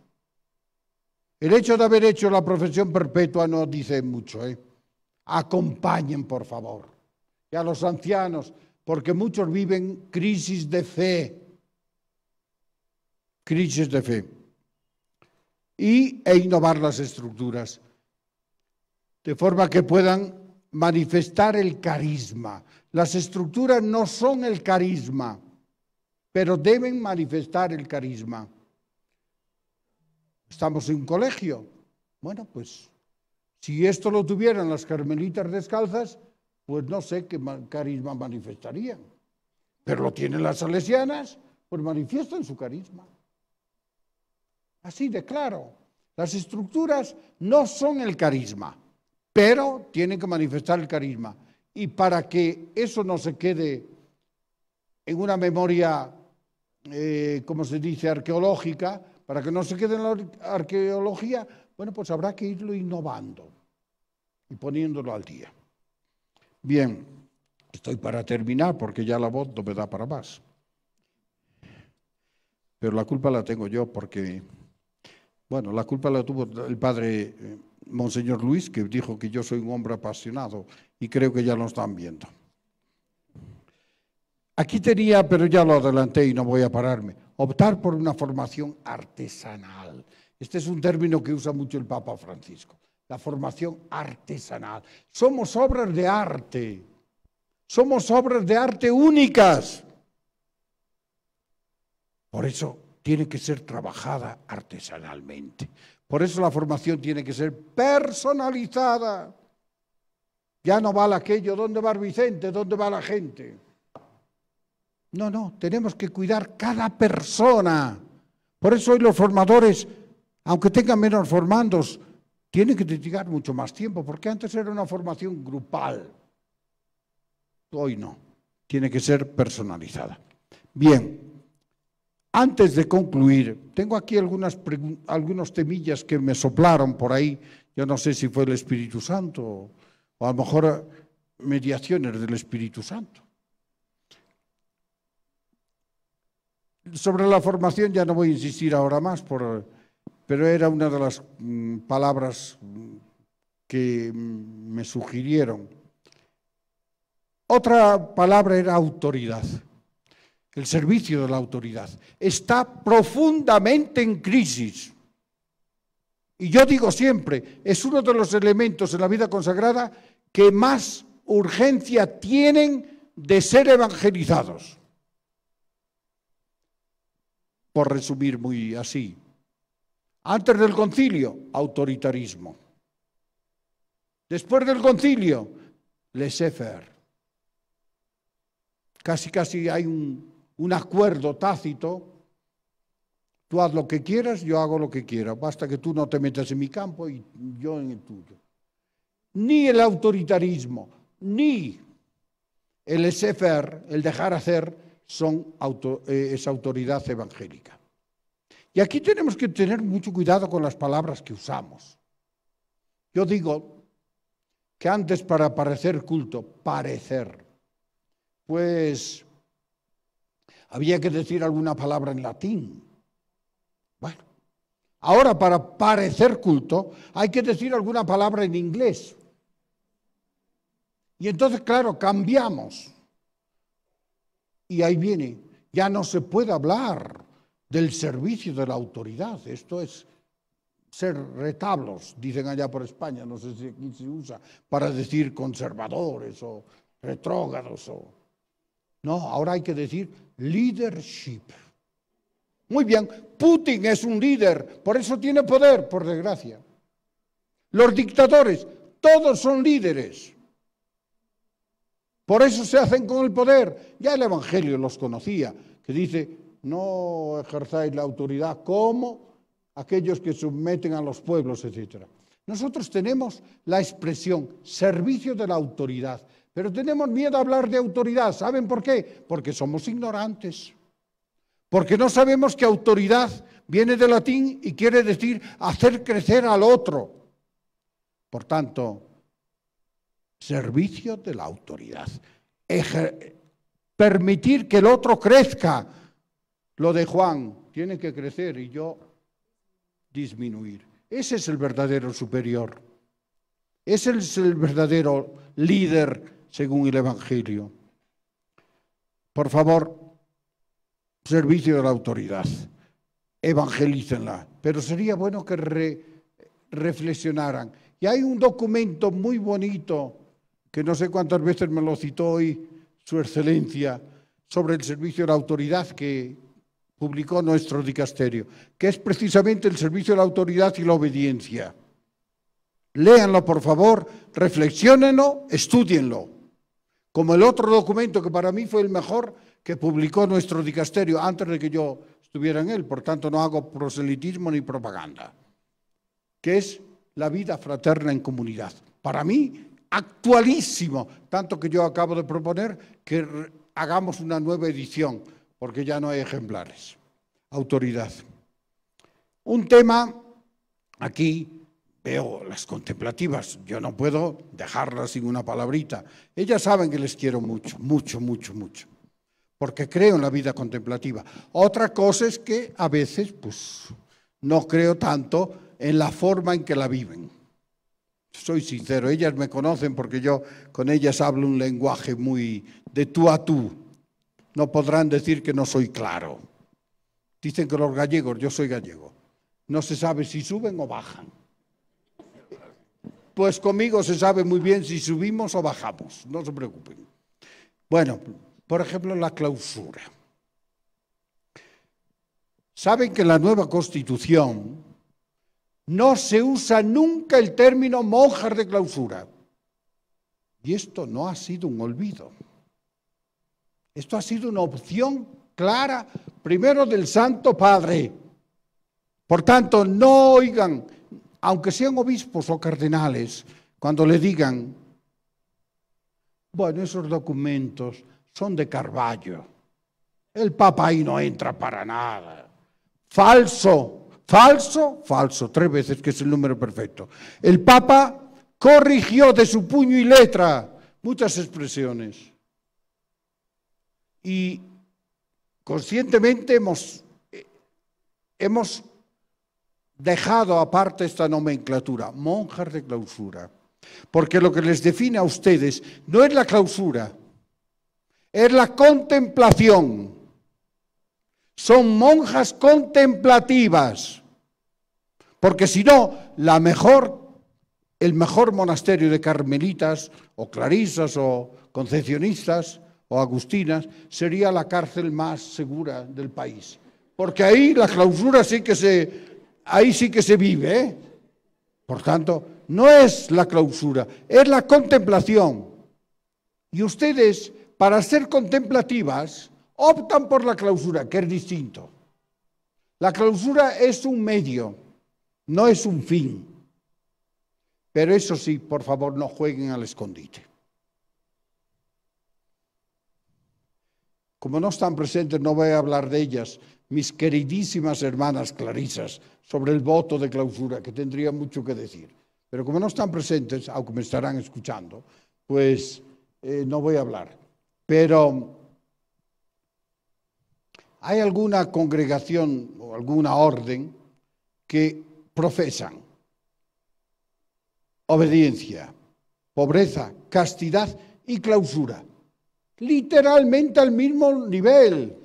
El hecho de haber hecho la profesión perpetua no dice mucho. ¿eh? Acompañen, por favor. Y a los ancianos, porque muchos viven crisis de fe, crisis de fe, y, e innovar las estructuras, de forma que puedan manifestar el carisma. Las estructuras no son el carisma, pero deben manifestar el carisma. Estamos en un colegio. Bueno, pues si esto lo tuvieran las carmelitas descalzas, pues no sé qué carisma manifestarían. Pero lo tienen las salesianas, pues manifiestan su carisma. Así de claro. Las estructuras no son el carisma, pero tienen que manifestar el carisma. Y para que eso no se quede en una memoria, eh, como se dice, arqueológica, para que no se quede en la arqueología, bueno, pues habrá que irlo innovando y poniéndolo al día. Bien, estoy para terminar porque ya la voz no me da para más. Pero la culpa la tengo yo porque, bueno, la culpa la tuvo el padre eh, Monseñor Luis, que dijo que yo soy un hombre apasionado y creo que ya lo están viendo. Aquí tenía, pero ya lo adelanté y no voy a pararme, optar por una formación artesanal. Este es un término que usa mucho el Papa Francisco la formación artesanal. Somos obras de arte, somos obras de arte únicas. Por eso tiene que ser trabajada artesanalmente. Por eso la formación tiene que ser personalizada. Ya no vale aquello, ¿dónde va Vicente? ¿Dónde va la gente? No, no, tenemos que cuidar cada persona. Por eso hoy los formadores, aunque tengan menos formandos, tiene que dedicar mucho más tiempo, porque antes era una formación grupal. Hoy no, tiene que ser personalizada. Bien, antes de concluir, tengo aquí algunas algunos temillas que me soplaron por ahí. Yo no sé si fue el Espíritu Santo o a lo mejor eh, mediaciones del Espíritu Santo. Sobre la formación ya no voy a insistir ahora más por pero era una de las mm, palabras que me sugirieron. Otra palabra era autoridad, el servicio de la autoridad. Está profundamente en crisis. Y yo digo siempre, es uno de los elementos en la vida consagrada que más urgencia tienen de ser evangelizados. Por resumir muy así, antes del concilio, autoritarismo. Después del concilio, laissez-faire. Casi, casi hay un, acuerdo tácito. Tú haz lo que quieras, yo hago lo que quiera. Basta que tú no te metas en mi campo y yo en el tuyo. Ni el autoritarismo, ni el laissez-faire, el dejar hacer, son esa eh, es autoridad evangélica. Y aquí tenemos que tener mucho cuidado con las palabras que usamos. Yo digo que antes para parecer culto, parecer, pues había que decir alguna palabra en latín. Bueno, ahora para parecer culto hay que decir alguna palabra en inglés. Y entonces, claro, cambiamos. Y ahí viene, ya no se puede hablar del servicio de la autoridad. Esto es ser retablos, dicen allá por España, no sé si aquí se usa, para decir conservadores o retrógrados. O... No, ahora hay que decir leadership. Muy bien, Putin es un líder, por eso tiene poder, por desgracia. Los dictadores, todos son líderes. Por eso se hacen con el poder. Ya el Evangelio los conocía, que dice, no ejerzáis la autoridad como aquellos que someten a los pueblos, etc. Nosotros tenemos la expresión servicio de la autoridad, pero tenemos miedo a hablar de autoridad. ¿Saben por qué? Porque somos ignorantes. Porque no sabemos que autoridad viene del latín y quiere decir hacer crecer al otro. Por tanto, servicio de la autoridad. permitir que el otro crezca, lo de Juan tiene que crecer y yo disminuir. Ese es el verdadero superior. Ese es el verdadero líder según el Evangelio. Por favor, servicio de la autoridad. Evangelícenla. Pero sería bueno que reflexionaran. Y hay un documento muy bonito, que no sé cuántas veces me lo citó hoy Su Excelencia, sobre el servicio de la autoridad que publicó nuestro dicasterio, que es precisamente el servicio de la autoridad y la obediencia. Léanlo, por favor, reflexionenlo, estudienlo. Como el otro documento que para mí fue el mejor que publicó nuestro dicasterio antes de que yo estuviera en él, por tanto no hago proselitismo ni propaganda, que es la vida fraterna en comunidad. Para mí, actualísimo, tanto que yo acabo de proponer que hagamos una nueva edición porque ya no hay ejemplares. Autoridad. Un tema, aquí veo las contemplativas, yo no puedo dejarlas sin una palabrita. Ellas saben que les quiero mucho, mucho, mucho, mucho, porque creo en la vida contemplativa. Otra cosa es que a veces, pues, no creo tanto en la forma en que la viven. Soy sincero, ellas me conocen porque yo con ellas hablo un lenguaje muy de tú a tú, no podrán decir que no soy claro. Dicen que los gallegos, yo soy gallego, no se sabe si suben o bajan. Pues conmigo se sabe muy bien si subimos o bajamos, no se preocupen. Bueno, por ejemplo, la clausura. Saben que en la nueva constitución no se usa nunca el término monja de clausura. Y esto no ha sido un olvido. Esto ha sido una opción clara, primero del Santo Padre. Por tanto, no oigan, aunque sean obispos o cardenales, cuando le digan, bueno, esos documentos son de Carballo. El Papa ahí no entra para nada. Falso, falso, falso, tres veces que es el número perfecto. El Papa corrigió de su puño y letra muchas expresiones y conscientemente hemos, eh, hemos dejado aparte esta nomenclatura, monjas de clausura, porque lo que les define a ustedes no es la clausura, es la contemplación. Son monjas contemplativas, porque si no, la mejor el mejor monasterio de carmelitas o clarisas o concepcionistas o agustinas, sería la cárcel más segura del país. Porque ahí la clausura sí que se, ahí sí que se vive. ¿eh? Por tanto, no es la clausura, es la contemplación. Y ustedes, para ser contemplativas, optan por la clausura, que es distinto. La clausura es un medio, no es un fin. Pero eso sí, por favor, no jueguen al escondite. Como no están presentes, no voy a hablar de ellas, mis queridísimas hermanas clarisas, sobre el voto de clausura, que tendría mucho que decir. Pero como no están presentes, aunque me estarán escuchando, pues eh, no voy a hablar. Pero hay alguna congregación o alguna orden que profesan obediencia, pobreza, castidad y clausura literalmente al mismo nivel.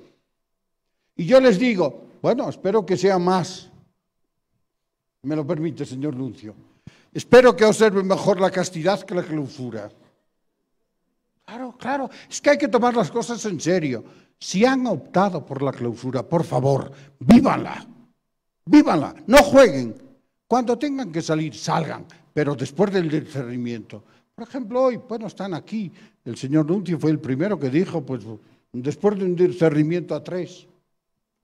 Y yo les digo, bueno, espero que sea más. Me lo permite, señor Nuncio. Espero que observen mejor la castidad que la clausura. Claro, claro, es que hay que tomar las cosas en serio. Si han optado por la clausura, por favor, vívanla, vívanla, no jueguen. Cuando tengan que salir, salgan, pero después del discernimiento. Por ejemplo, hoy, bueno, están aquí. El señor Lunti fue el primero que dijo, pues después de un discernimiento a tres,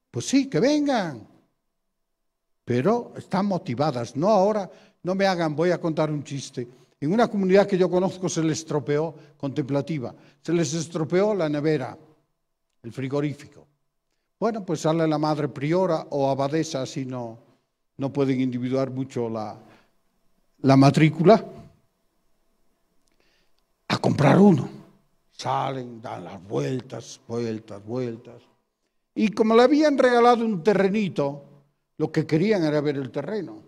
pues sí, que vengan. Pero están motivadas, no ahora, no me hagan, voy a contar un chiste. En una comunidad que yo conozco se les estropeó, contemplativa, se les estropeó la nevera, el frigorífico. Bueno, pues sale la madre priora o abadesa, si no, no pueden individuar mucho la, la matrícula comprar uno. Salen, dan las vueltas, vueltas, vueltas. Y como le habían regalado un terrenito, lo que querían era ver el terreno.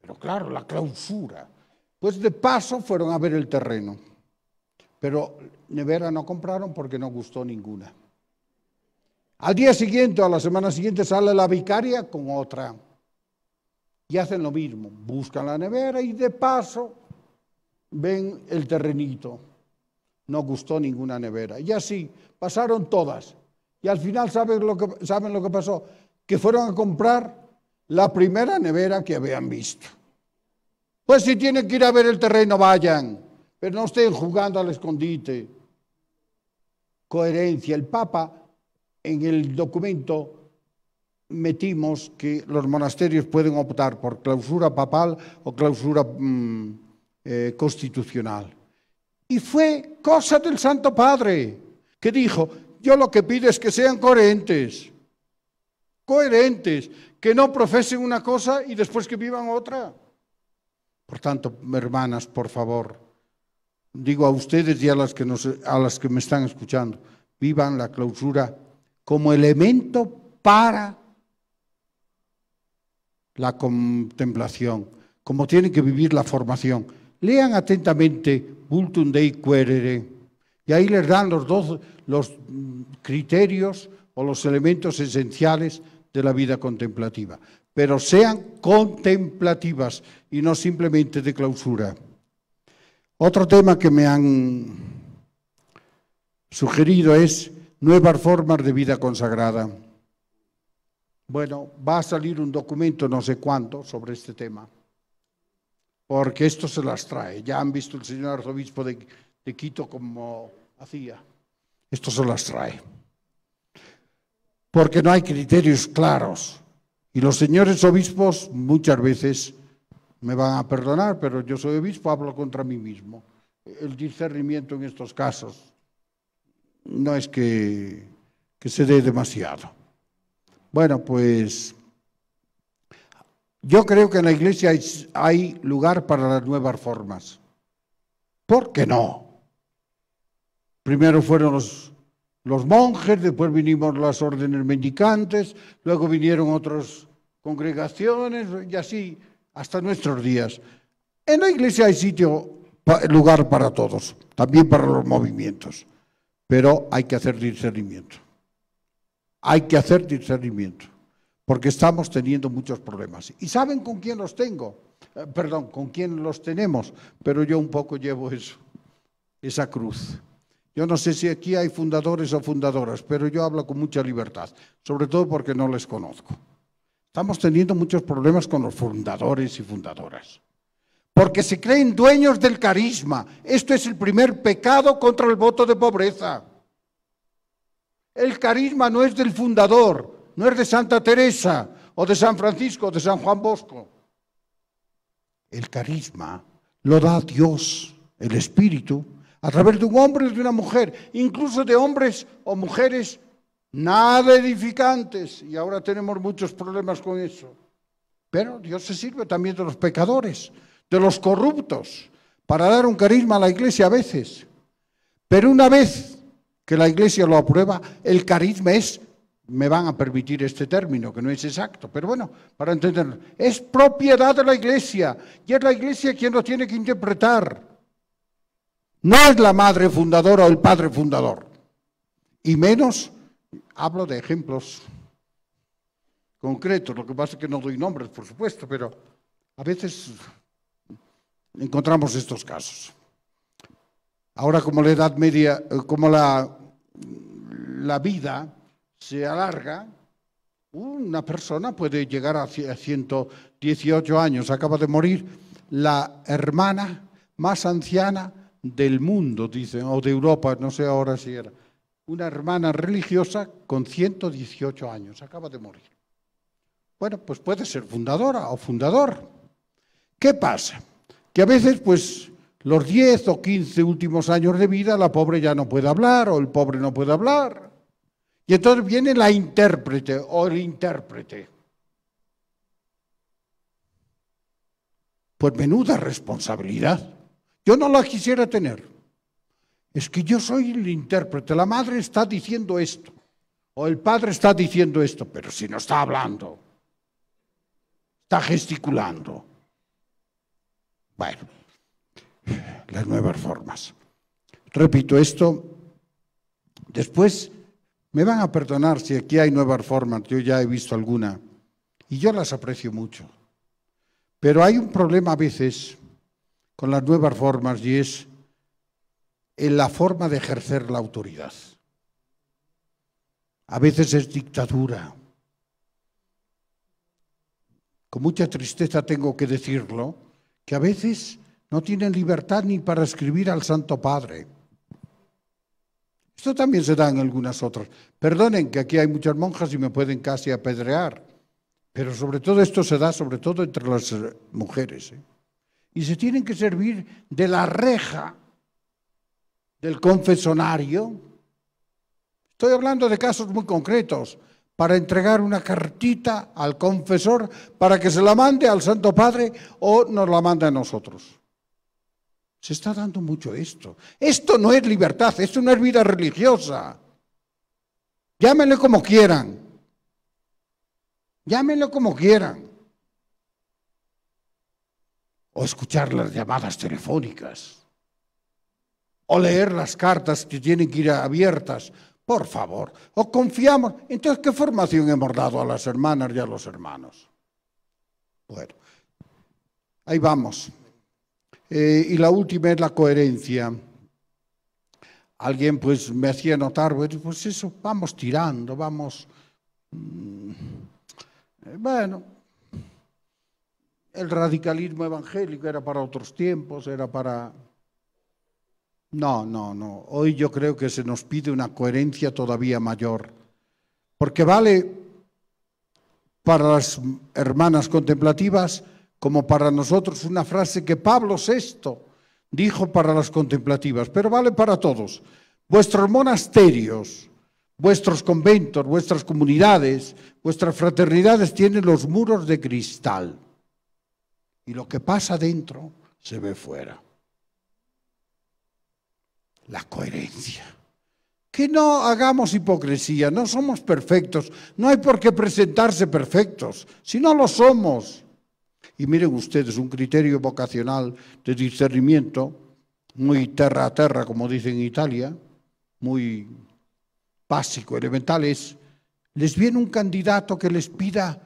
Pero claro, la clausura. Pues de paso fueron a ver el terreno. Pero nevera no compraron porque no gustó ninguna. Al día siguiente, a la semana siguiente, sale la vicaria con otra. Y hacen lo mismo. Buscan la nevera y de paso ven el terrenito. No gustó ninguna nevera. Y así, pasaron todas. Y al final, ¿saben lo que, saben lo que pasó? Que fueron a comprar la primera nevera que habían visto. Pues si tienen que ir a ver el terreno, vayan, pero no estén jugando al escondite. Coherencia. El Papa, en el documento metimos que los monasterios pueden optar por clausura papal o clausura mm, eh, constitucional. Y fue cosa del Santo Padre, que dijo, yo lo que pido es que sean coherentes, coherentes, que no profesen una cosa y después que vivan otra. Por tanto, hermanas, por favor, digo a ustedes y a las que, nos, a las que me están escuchando, vivan la clausura como elemento para la contemplación, como tienen que vivir la formación. Lean atentamente Bultum Dei Querere y ahí les dan los dos los criterios o los elementos esenciales de la vida contemplativa. Pero sean contemplativas y no simplemente de clausura. Otro tema que me han sugerido es nuevas formas de vida consagrada. Bueno, va a salir un documento, no sé cuándo, sobre este tema porque esto se las trae. Ya han visto el señor arzobispo de, Quito como hacía. Esto se las trae. Porque no hay criterios claros. Y los señores obispos muchas veces me van a perdonar, pero yo soy obispo, hablo contra mí mismo. El discernimiento en estos casos no es que se dé demasiado. Bueno, pues yo creo que en la iglesia hay lugar para las nuevas formas. ¿Por qué no? Primero fueron los, monjes, después vinimos las órdenes mendicantes, luego vinieron otras congregaciones y así hasta nuestros días. En la iglesia hay sitio, lugar para todos, también para los movimientos, pero hay que hacer discernimiento. Hay que hacer discernimiento porque estamos teniendo muchos problemas. ¿Y saben con quién los tengo? Eh, perdón, con quién los tenemos, pero yo un poco llevo eso, esa cruz. Yo no sé si aquí hay fundadores o fundadoras, pero yo hablo con mucha libertad, sobre todo porque no les conozco. Estamos teniendo muchos problemas con los fundadores y fundadoras, porque se creen dueños del carisma. Esto es el primer pecado contra el voto de pobreza. El carisma no es del fundador, no es de Santa Teresa o de San Francisco o de San Juan Bosco. El carisma lo da Dios, el Espíritu, a través de un hombre o de una mujer, incluso de hombres o mujeres nada edificantes. Y ahora tenemos muchos problemas con eso. Pero Dios se sirve también de los pecadores, de los corruptos, para dar un carisma a la iglesia a veces. Pero una vez que la iglesia lo aprueba, el carisma es me van a permitir este término, que no es exacto, pero bueno, para entenderlo, es propiedad de la iglesia y es la iglesia quien lo tiene que interpretar. No es la madre fundadora o el padre fundador. Y menos, hablo de ejemplos concretos, lo que pasa es que no doy nombres, por supuesto, pero a veces encontramos estos casos. Ahora como la Edad Media, eh, como la, la vida se alarga, una persona puede llegar a 118 años. Acaba de morir la hermana más anciana del mundo, dicen, o de Europa, no sé ahora si era. Una hermana religiosa con 118 años, acaba de morir. Bueno, pues puede ser fundadora o fundador. ¿Qué pasa? Que a veces, pues, los 10 o 15 últimos años de vida, la pobre ya no puede hablar o el pobre no puede hablar y entonces viene la intérprete o el intérprete. Pues menuda responsabilidad. Yo no la quisiera tener. Es que yo soy el intérprete. La madre está diciendo esto. O el padre está diciendo esto, pero si no está hablando, está gesticulando. Bueno, las nuevas formas. Repito esto. Después me van a perdonar si aquí hay nuevas formas, yo ya he visto alguna, y yo las aprecio mucho. Pero hay un problema a veces con las nuevas formas y es en la forma de ejercer la autoridad. A veces es dictadura. Con mucha tristeza tengo que decirlo, que a veces no tienen libertad ni para escribir al Santo Padre. Esto también se da en algunas otras. Perdonen que aquí hay muchas monjas y me pueden casi apedrear, pero sobre todo esto se da sobre todo entre las eh, mujeres. ¿eh? Y se tienen que servir de la reja del confesonario. Estoy hablando de casos muy concretos para entregar una cartita al confesor para que se la mande al Santo Padre o nos la mande a nosotros. Se está dando mucho esto. Esto no es libertad, esto no es vida religiosa. Llámenlo como quieran. Llámenlo como quieran. O escuchar las llamadas telefónicas. O leer las cartas que tienen que ir abiertas. Por favor. O confiamos. Entonces, ¿qué formación hemos dado a las hermanas y a los hermanos? Bueno, ahí vamos. Eh, y la última es la coherencia. Alguien pues me hacía notar, pues eso, vamos tirando, vamos... Mm, eh, bueno, el radicalismo evangélico era para otros tiempos, era para... No, no, no. Hoy yo creo que se nos pide una coherencia todavía mayor, porque vale para las hermanas contemplativas como para nosotros una frase que Pablo VI dijo para las contemplativas, pero vale para todos. Vuestros monasterios, vuestros conventos, vuestras comunidades, vuestras fraternidades tienen los muros de cristal. Y lo que pasa dentro se ve fuera. La coherencia. Que no hagamos hipocresía, no somos perfectos, no hay por qué presentarse perfectos, si no lo somos. Y miren ustedes, un criterio vocacional de discernimiento, muy terra a terra, como dicen en Italia, muy básico, elemental, es, les viene un candidato que les pida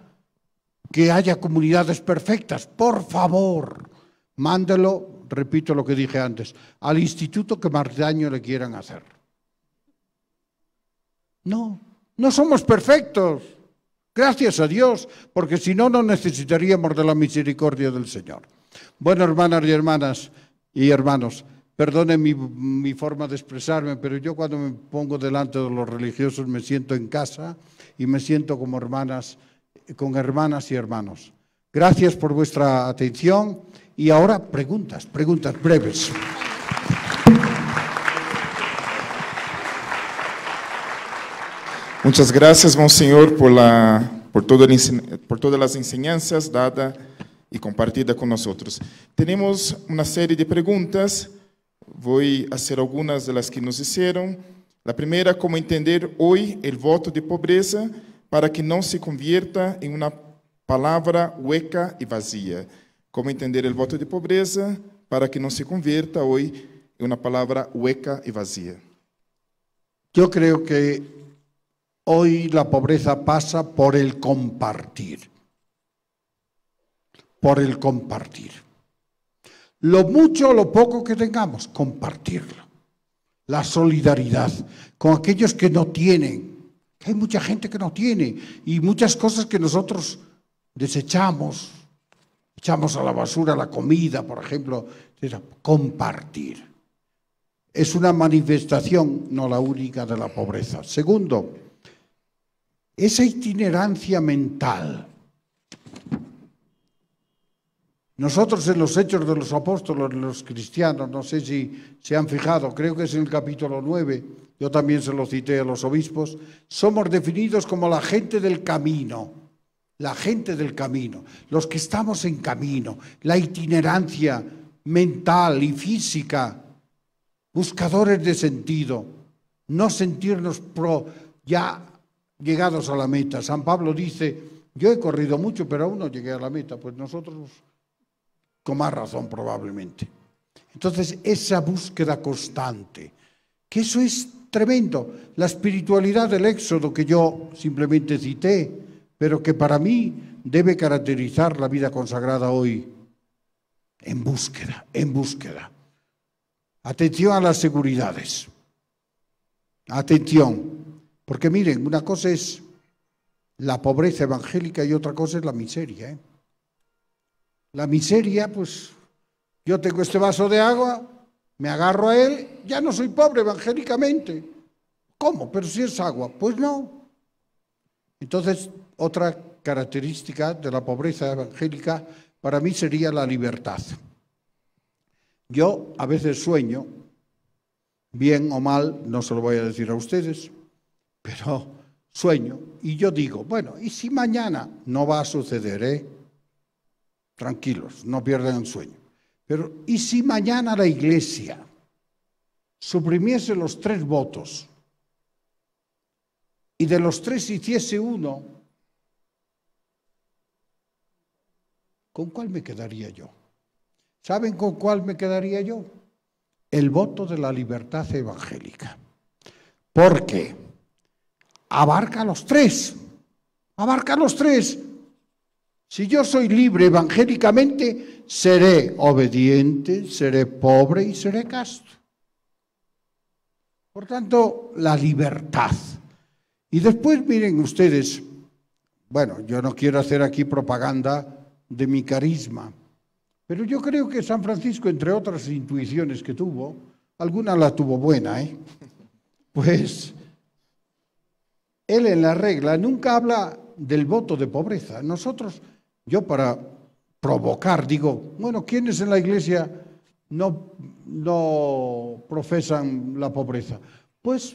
que haya comunidades perfectas. Por favor, mándelo, repito lo que dije antes, al instituto que más daño le quieran hacer. No, no somos perfectos. Gracias a Dios, porque si no, no necesitaríamos de la misericordia del Señor. Bueno, hermanas y hermanas y hermanos, perdone mi, mi, forma de expresarme, pero yo cuando me pongo delante de los religiosos me siento en casa y me siento como hermanas, con hermanas y hermanos. Gracias por vuestra atención y ahora preguntas, preguntas breves. Muchas gracias, Monseñor, por, la, por, todo el, por todas las enseñanzas dadas y compartidas con nosotros. Tenemos una serie de preguntas. Voy a hacer algunas de las que nos hicieron. La primera, ¿cómo entender hoy el voto de pobreza para que no se convierta en una palavra hueca e vazia. Como entender o voto de pobreza para que não se convierta hoje em uma palavra hueca e vazia? Eu creio que Hoy la pobreza pasa por el compartir, por el compartir. Lo mucho o lo poco que tengamos, compartirlo. La solidaridad con aquellos que no tienen. Hay mucha gente que no tiene y muchas cosas que nosotros desechamos, echamos a la basura la comida, por ejemplo, compartir. Es una manifestación, no la única, de la pobreza. Segundo, esa itinerancia mental. Nosotros en los hechos de los apóstoles, los cristianos, no sé si se han fijado, creo que es en el capítulo 9, yo también se lo cité a los obispos, somos definidos como la gente del camino, la gente del camino, los que estamos en camino, la itinerancia mental y física, buscadores de sentido, no sentirnos pro, ya llegados a la meta. San Pablo dice, yo he corrido mucho, pero aún no llegué a la meta. Pues nosotros con más razón probablemente. Entonces, esa búsqueda constante, que eso es tremendo. La espiritualidad del éxodo que yo simplemente cité, pero que para mí debe caracterizar la vida consagrada hoy. En búsqueda, en búsqueda. Atención a las seguridades. Atención. Porque miren, una cosa es la pobreza evangélica y otra cosa es la miseria. ¿eh? La miseria, pues yo tengo este vaso de agua, me agarro a él, ya no soy pobre evangélicamente. ¿Cómo? Pero si es agua. Pues no. Entonces, otra característica de la pobreza evangélica para mí sería la libertad. Yo a veces sueño, bien o mal, no se lo voy a decir a ustedes, pero sueño. Y yo digo, bueno, ¿y si mañana no va a suceder? ¿eh? Tranquilos, no pierdan el sueño. Pero ¿y si mañana la iglesia suprimiese los tres votos y de los tres hiciese uno? ¿Con cuál me quedaría yo? ¿Saben con cuál me quedaría yo? El voto de la libertad evangélica. ¿Por qué? abarca los tres, abarca los tres. Si yo soy libre evangélicamente, seré obediente, seré pobre y seré casto. Por tanto, la libertad. Y después miren ustedes, bueno, yo no quiero hacer aquí propaganda de mi carisma, pero yo creo que San Francisco, entre otras intuiciones que tuvo, alguna la tuvo buena, ¿eh? Pues él en la regla nunca habla del voto de pobreza. Nosotros, yo para provocar, digo, bueno, ¿quiénes en la iglesia no, profesan la pobreza? Pues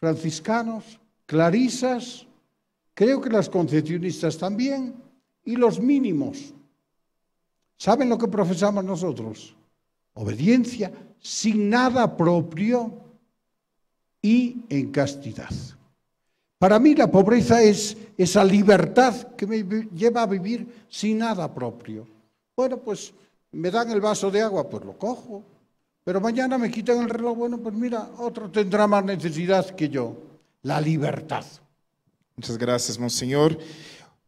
franciscanos, clarisas, creo que las concepcionistas también, y los mínimos. ¿Saben lo que profesamos nosotros? Obediencia sin nada propio y en castidad. Para mí la pobreza es esa libertad que me lleva a vivir sin nada propio. Bueno, pues me dan el vaso de agua, pues lo cojo. Pero mañana me quitan el reloj, bueno, pues mira, otro tendrá más necesidad que yo. La libertad. Muchas gracias, Monseñor.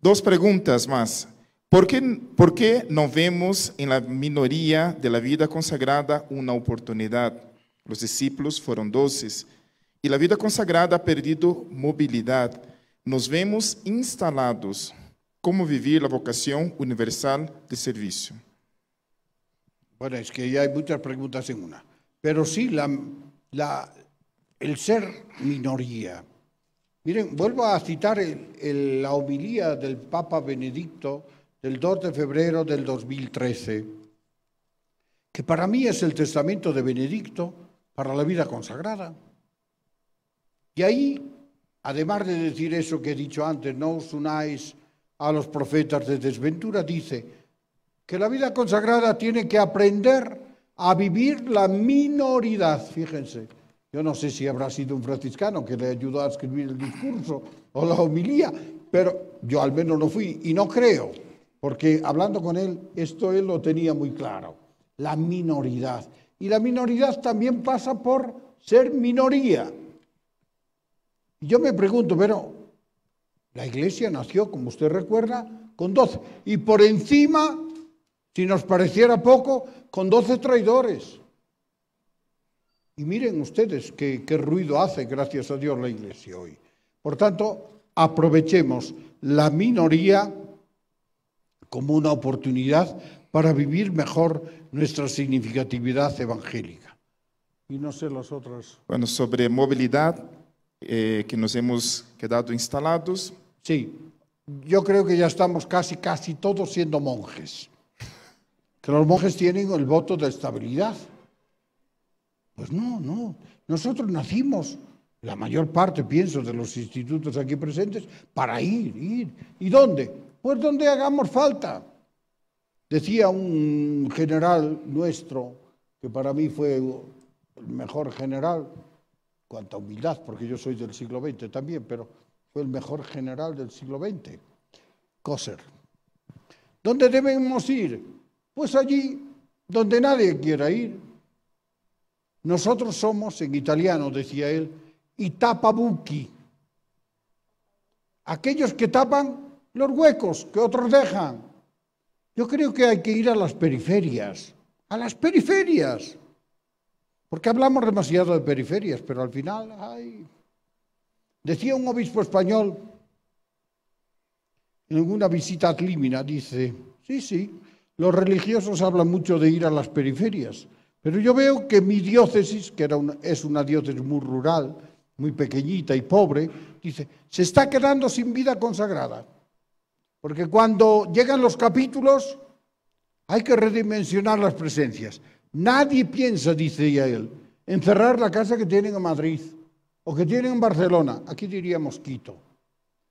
Dos preguntas más. ¿Por qué, no vemos en la minoría de la vida consagrada una oportunidad? Los discípulos fueron doces. Y e la vida consagrada ha perdido movilidad. Nos vemos instalados como vivir la vocación universal de servicio? Bueno, es que ya hay muchas preguntas en una. Pero sí, el ser minoría. Miren, vuelvo a citar la homilía del Papa Benedicto del 2 de febrero del 2013, que para mí es el testamento de Benedicto para la vida consagrada. Y ahí, además de decir eso que he dicho antes, no os unáis a los profetas de desventura, dice que la vida consagrada tiene que aprender a vivir la minoridad. Fíjense, yo no sé si habrá sido un franciscano que le ayudó a escribir el discurso o la homilía, pero yo al menos lo fui y no creo, porque hablando con él, esto él lo tenía muy claro, la minoridad. Y la minoridad también pasa por ser minoría yo me pregunto, pero la iglesia nació, como usted recuerda, con doce. Y por encima, si nos pareciera poco, con doce traidores. Y miren ustedes qué, qué ruido hace, gracias a Dios, la iglesia hoy. Por tanto, aprovechemos la minoría como una oportunidad para vivir mejor nuestra significatividad evangélica. Y no sé las otras. Bueno, sobre movilidad, eh, que nos hemos quedado instalados. Sí, yo creo que ya estamos casi, casi todos siendo monjes. Que los monjes tienen el voto de estabilidad. Pues no, no. Nosotros nacimos, la mayor parte, pienso, de los institutos aquí presentes, para ir, ir. ¿Y dónde? Pues donde hagamos falta. Decía un general nuestro, que para mí fue el mejor general, Cuanta humildad, porque yo soy del siglo XX también, pero fue el mejor general del siglo XX, Coser. ¿Dónde debemos ir? Pues allí donde nadie quiera ir. Nosotros somos, en italiano decía él, y tapabuki. Aquellos que tapan los huecos que otros dejan. Yo creo que hay que ir a las periferias, a las periferias. Porque hablamos demasiado de periferias, pero al final, ay, decía un obispo español en una visita a Clímina, dice, sí, sí, los religiosos hablan mucho de ir a las periferias, pero yo veo que mi diócesis, que era es una diócesis muy rural, muy pequeñita y pobre, dice, se está quedando sin vida consagrada. Porque cuando llegan los capítulos, hay que redimensionar las presencias. Nadie piensa, dice él, en cerrar la casa que tienen en Madrid o que tienen en Barcelona. Aquí diríamos Quito.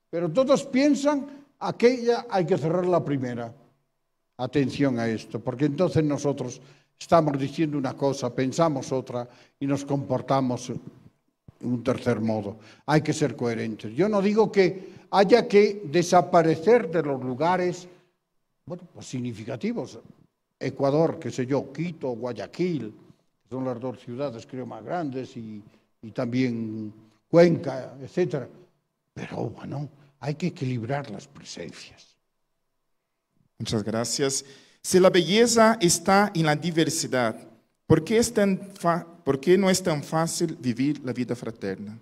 Pero todos piensan, aquella hay que cerrar la primera. Atención a esto, porque entonces nosotros estamos diciendo una cosa, pensamos otra y nos comportamos en un tercer modo. Hay que ser coherentes. Yo no digo que haya que desaparecer de los lugares pues significativos. Ecuador, qué sé yo, Quito, Guayaquil, son las dos ciudades creo más grandes y, también Cuenca, etc. Pero bueno, hay que equilibrar las presencias. Muchas gracias. Si la belleza está en la diversidad, ¿por qué, ¿por qué no es tan fácil vivir la vida fraterna?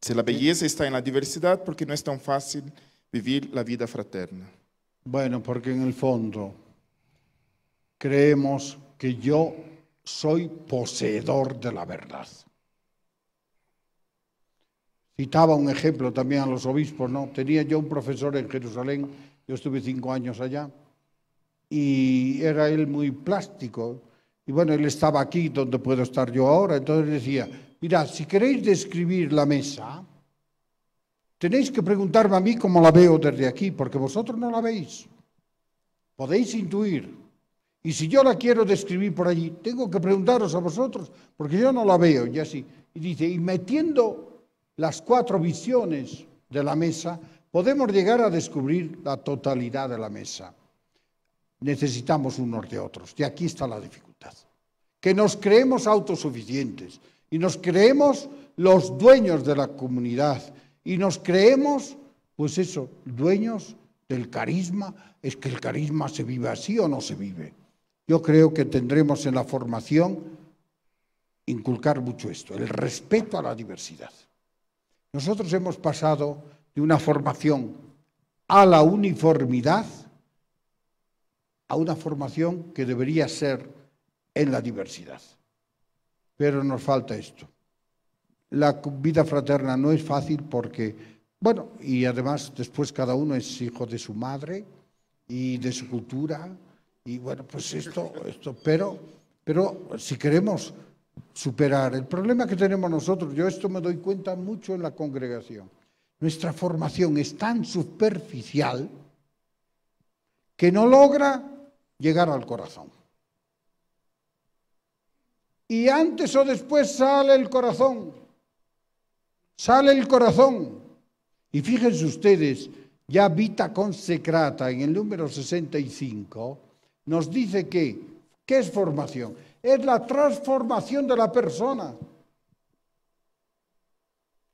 Si la belleza está en la diversidad, ¿por qué no es tan fácil vivir la vida fraterna? Bueno, porque en el fondo creemos que yo soy poseedor de la verdad. Citaba un ejemplo también a los obispos, ¿no? Tenía yo un profesor en Jerusalén, yo estuve cinco años allá, y era él muy plástico. Y bueno, él estaba aquí donde puedo estar yo ahora, entonces decía, mirad, si queréis describir la mesa, tenéis que preguntarme a mí cómo la veo desde aquí, porque vosotros no la veis. Podéis intuir, y si yo la quiero describir por allí, tengo que preguntaros a vosotros, porque yo no la veo, y así. Y dice, y metiendo las cuatro visiones de la mesa, podemos llegar a descubrir la totalidad de la mesa. Necesitamos unos de otros, y aquí está la dificultad. Que nos creemos autosuficientes, y nos creemos los dueños de la comunidad, y nos creemos, pues eso, dueños del carisma. Es que el carisma se vive así o no se vive. Yo creo que tendremos en la formación inculcar mucho esto, el respeto a la diversidad. Nosotros hemos pasado de una formación a la uniformidad a una formación que debería ser en la diversidad. Pero nos falta esto. La vida fraterna no es fácil porque, bueno, y además después cada uno es hijo de su madre y de su cultura y bueno, pues esto, esto, pero, pero si queremos superar el problema que tenemos nosotros, yo esto me doy cuenta mucho en la congregación, nuestra formación es tan superficial que no logra llegar al corazón. Y antes o después sale el corazón, sale el corazón. Y fíjense ustedes, ya Vita Consecrata en el número 65, nos dice que, ¿qué es formación? Es la transformación de la persona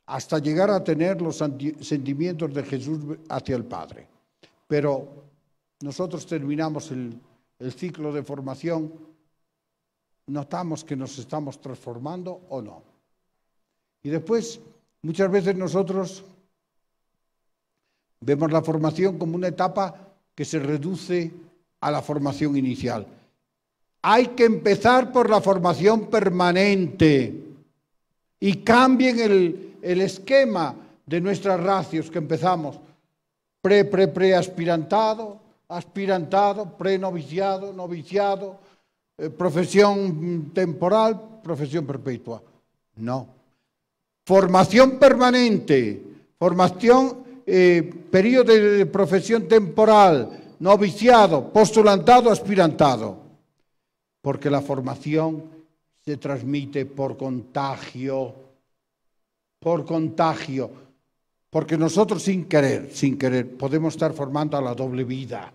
hasta llegar a tener los sentimientos de Jesús hacia el Padre. Pero nosotros terminamos el, el ciclo de formación, notamos que nos estamos transformando o no. Y después, muchas veces nosotros vemos la formación como una etapa que se reduce a la formación inicial. Hay que empezar por la formación permanente y cambien el, esquema de nuestras ratios que empezamos. Pre, pre, pre aspirantado, aspirantado, pre-noviciado, noviciado, eh, profesión temporal, profesión perpetua. No. Formación permanente, formación, eh, periodo de profesión temporal, noviciado, postulantado, aspirantado, porque la formación se transmite por contagio, por contagio, porque nosotros sin querer, sin querer, podemos estar formando a la doble vida.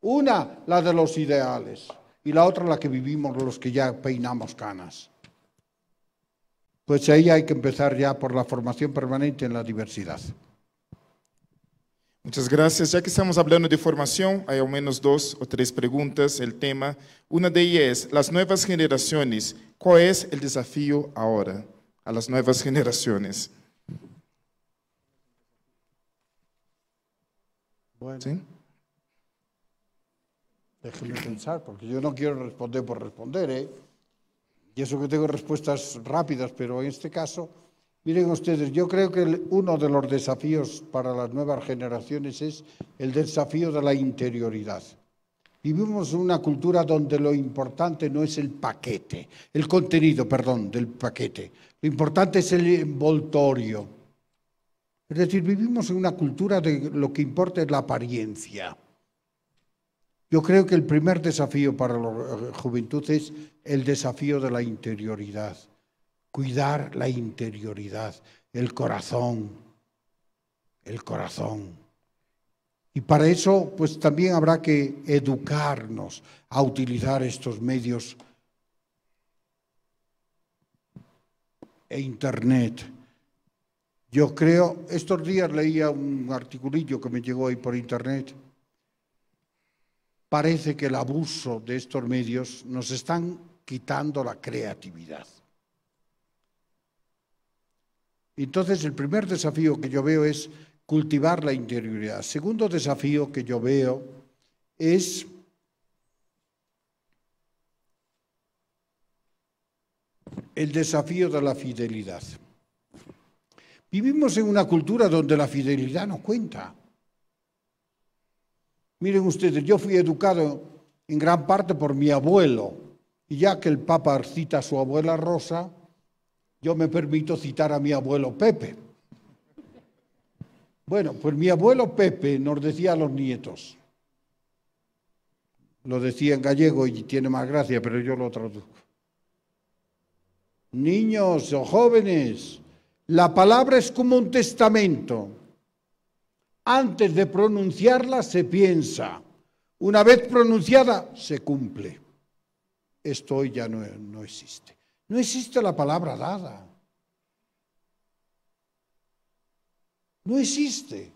Una, la de los ideales, y la otra, la que vivimos los que ya peinamos canas. Pues ahí hay que empezar ya por la formación permanente en la diversidad. Muchas gracias. Ya que estamos hablando de formación, hay al menos dos o tres preguntas, el tema. Una de ellas es, las nuevas generaciones, ¿cuál es el desafío ahora a las nuevas generaciones? Bueno. Déjeme pensar, porque yo no quiero responder por responder, ¿eh? Y eso que tengo respuestas rápidas, pero en este caso Miren ustedes, yo creo que uno de los desafíos para las nuevas generaciones es el desafío de la interioridad. Vivimos en una cultura donde lo importante no es el paquete, el contenido, perdón, del paquete. Lo importante es el envoltorio. Es decir, vivimos en una cultura de lo que importa es la apariencia. Yo creo que el primer desafío para la eh, juventud es el desafío de la interioridad cuidar la interioridad, el corazón, el corazón. Y para eso, pues también habrá que educarnos a utilizar estos medios e Internet. Yo creo, estos días leía un articulillo que me llegó ahí por Internet. Parece que el abuso de estos medios nos están quitando la creatividad. Entonces, el primer desafío que yo veo es cultivar la interioridad. Segundo desafío que yo veo es el desafío de la fidelidad. Vivimos en una cultura donde la fidelidad no cuenta. Miren ustedes, yo fui educado en gran parte por mi abuelo, y ya que el Papa cita a su abuela Rosa, yo me permito citar a mi abuelo Pepe. Bueno, pues mi abuelo Pepe nos decía a los nietos, lo decía en gallego y tiene más gracia, pero yo lo traduzco. Niños o jóvenes, la palabra es como un testamento. Antes de pronunciarla se piensa. Una vez pronunciada se cumple. Esto hoy ya no, no existe. No existe la palabra dada. No existe.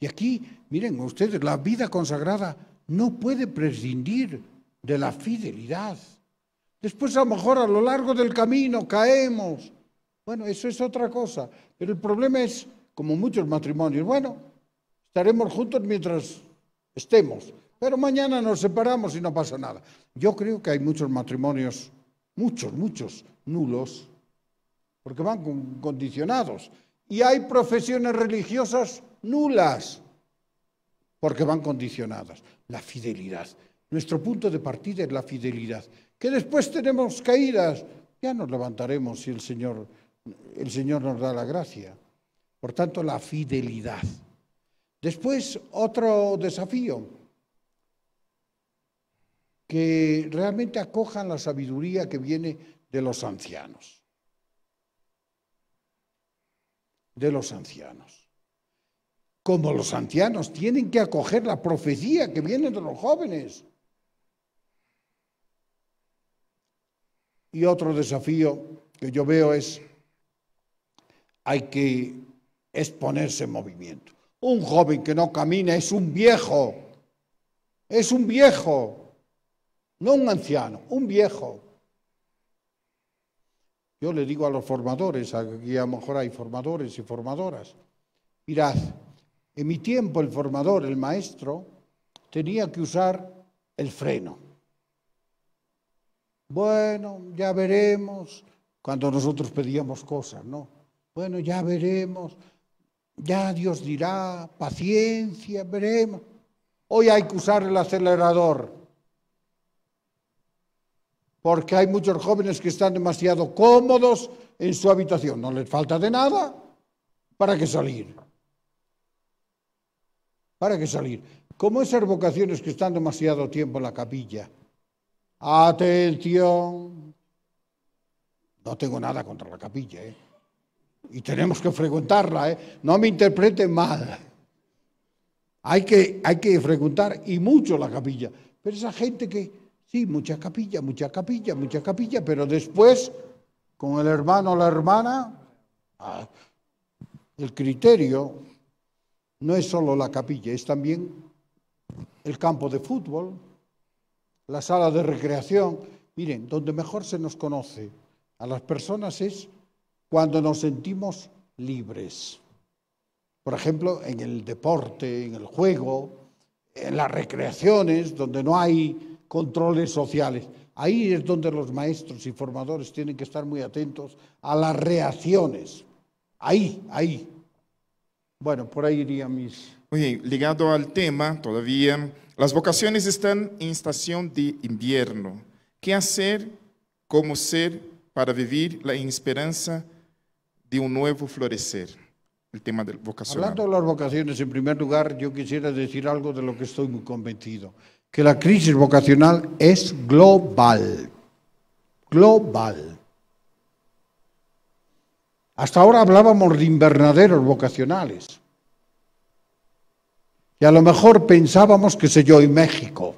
Y aquí, miren ustedes, la vida consagrada no puede prescindir de la fidelidad. Después a lo mejor a lo largo del camino caemos. Bueno, eso es otra cosa. Pero el problema es, como muchos matrimonios, bueno, estaremos juntos mientras estemos, pero mañana nos separamos y no pasa nada. Yo creo que hay muchos matrimonios muchos, muchos nulos, porque van condicionados. Y hay profesiones religiosas nulas, porque van condicionadas. La fidelidad. Nuestro punto de partida es la fidelidad. Que después tenemos caídas, ya nos levantaremos si el Señor, el Señor nos da la gracia. Por tanto, la fidelidad. Después, otro desafío, que realmente acojan la sabiduría que viene de los ancianos. De los ancianos. Como los ancianos tienen que acoger la profecía que viene de los jóvenes. Y otro desafío que yo veo es, hay que exponerse en movimiento. Un joven que no camina es un viejo, es un viejo no un anciano, un viejo. Yo le digo a los formadores, aquí a lo mejor hay formadores y formadoras, mirad, en mi tiempo el formador, el maestro, tenía que usar el freno. Bueno, ya veremos, cuando nosotros pedíamos cosas, ¿no? Bueno, ya veremos, ya Dios dirá, paciencia, veremos. Hoy hay que usar el acelerador porque hay muchos jóvenes que están demasiado cómodos en su habitación. No les falta de nada. ¿Para qué salir? ¿Para qué salir? Como esas vocaciones que están demasiado tiempo en la capilla. Atención. No tengo nada contra la capilla, ¿eh? Y tenemos que frecuentarla, ¿eh? No me interpreten mal. Hay que, hay que frecuentar y mucho la capilla. Pero esa gente que Sí, mucha capilla, mucha capilla, mucha capilla, pero después, con el hermano o la hermana, ah, el criterio no es solo la capilla, es también el campo de fútbol, la sala de recreación. Miren, donde mejor se nos conoce a las personas es cuando nos sentimos libres. Por ejemplo, en el deporte, en el juego, en las recreaciones, donde no hay controles sociales. Ahí es donde los maestros y formadores tienen que estar muy atentos a las reacciones. Ahí, ahí. Bueno, por ahí iría mis... Muy ligado al tema todavía, las vocaciones están en estación de invierno. ¿Qué hacer? ¿Cómo ser para vivir la esperanza de un nuevo florecer? El tema del vocación. Hablando de las vocaciones, en primer lugar, yo quisiera decir algo de lo que estoy muy convencido que la crisis vocacional es global. Global. Hasta ahora hablábamos de invernaderos vocacionales. Y a lo mejor pensábamos, que sé yo, en México.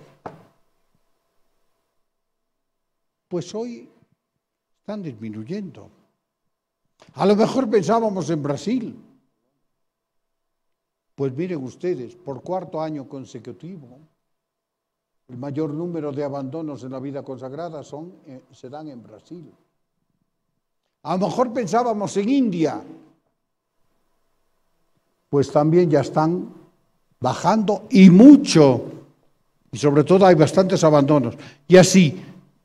Pues hoy están disminuyendo. A lo mejor pensábamos en Brasil. Pues miren ustedes, por cuarto año consecutivo, el mayor número de abandonos en la vida consagrada son, eh, se dan en Brasil. A lo mejor pensábamos en India, pues también ya están bajando y mucho. Y sobre todo hay bastantes abandonos. Y así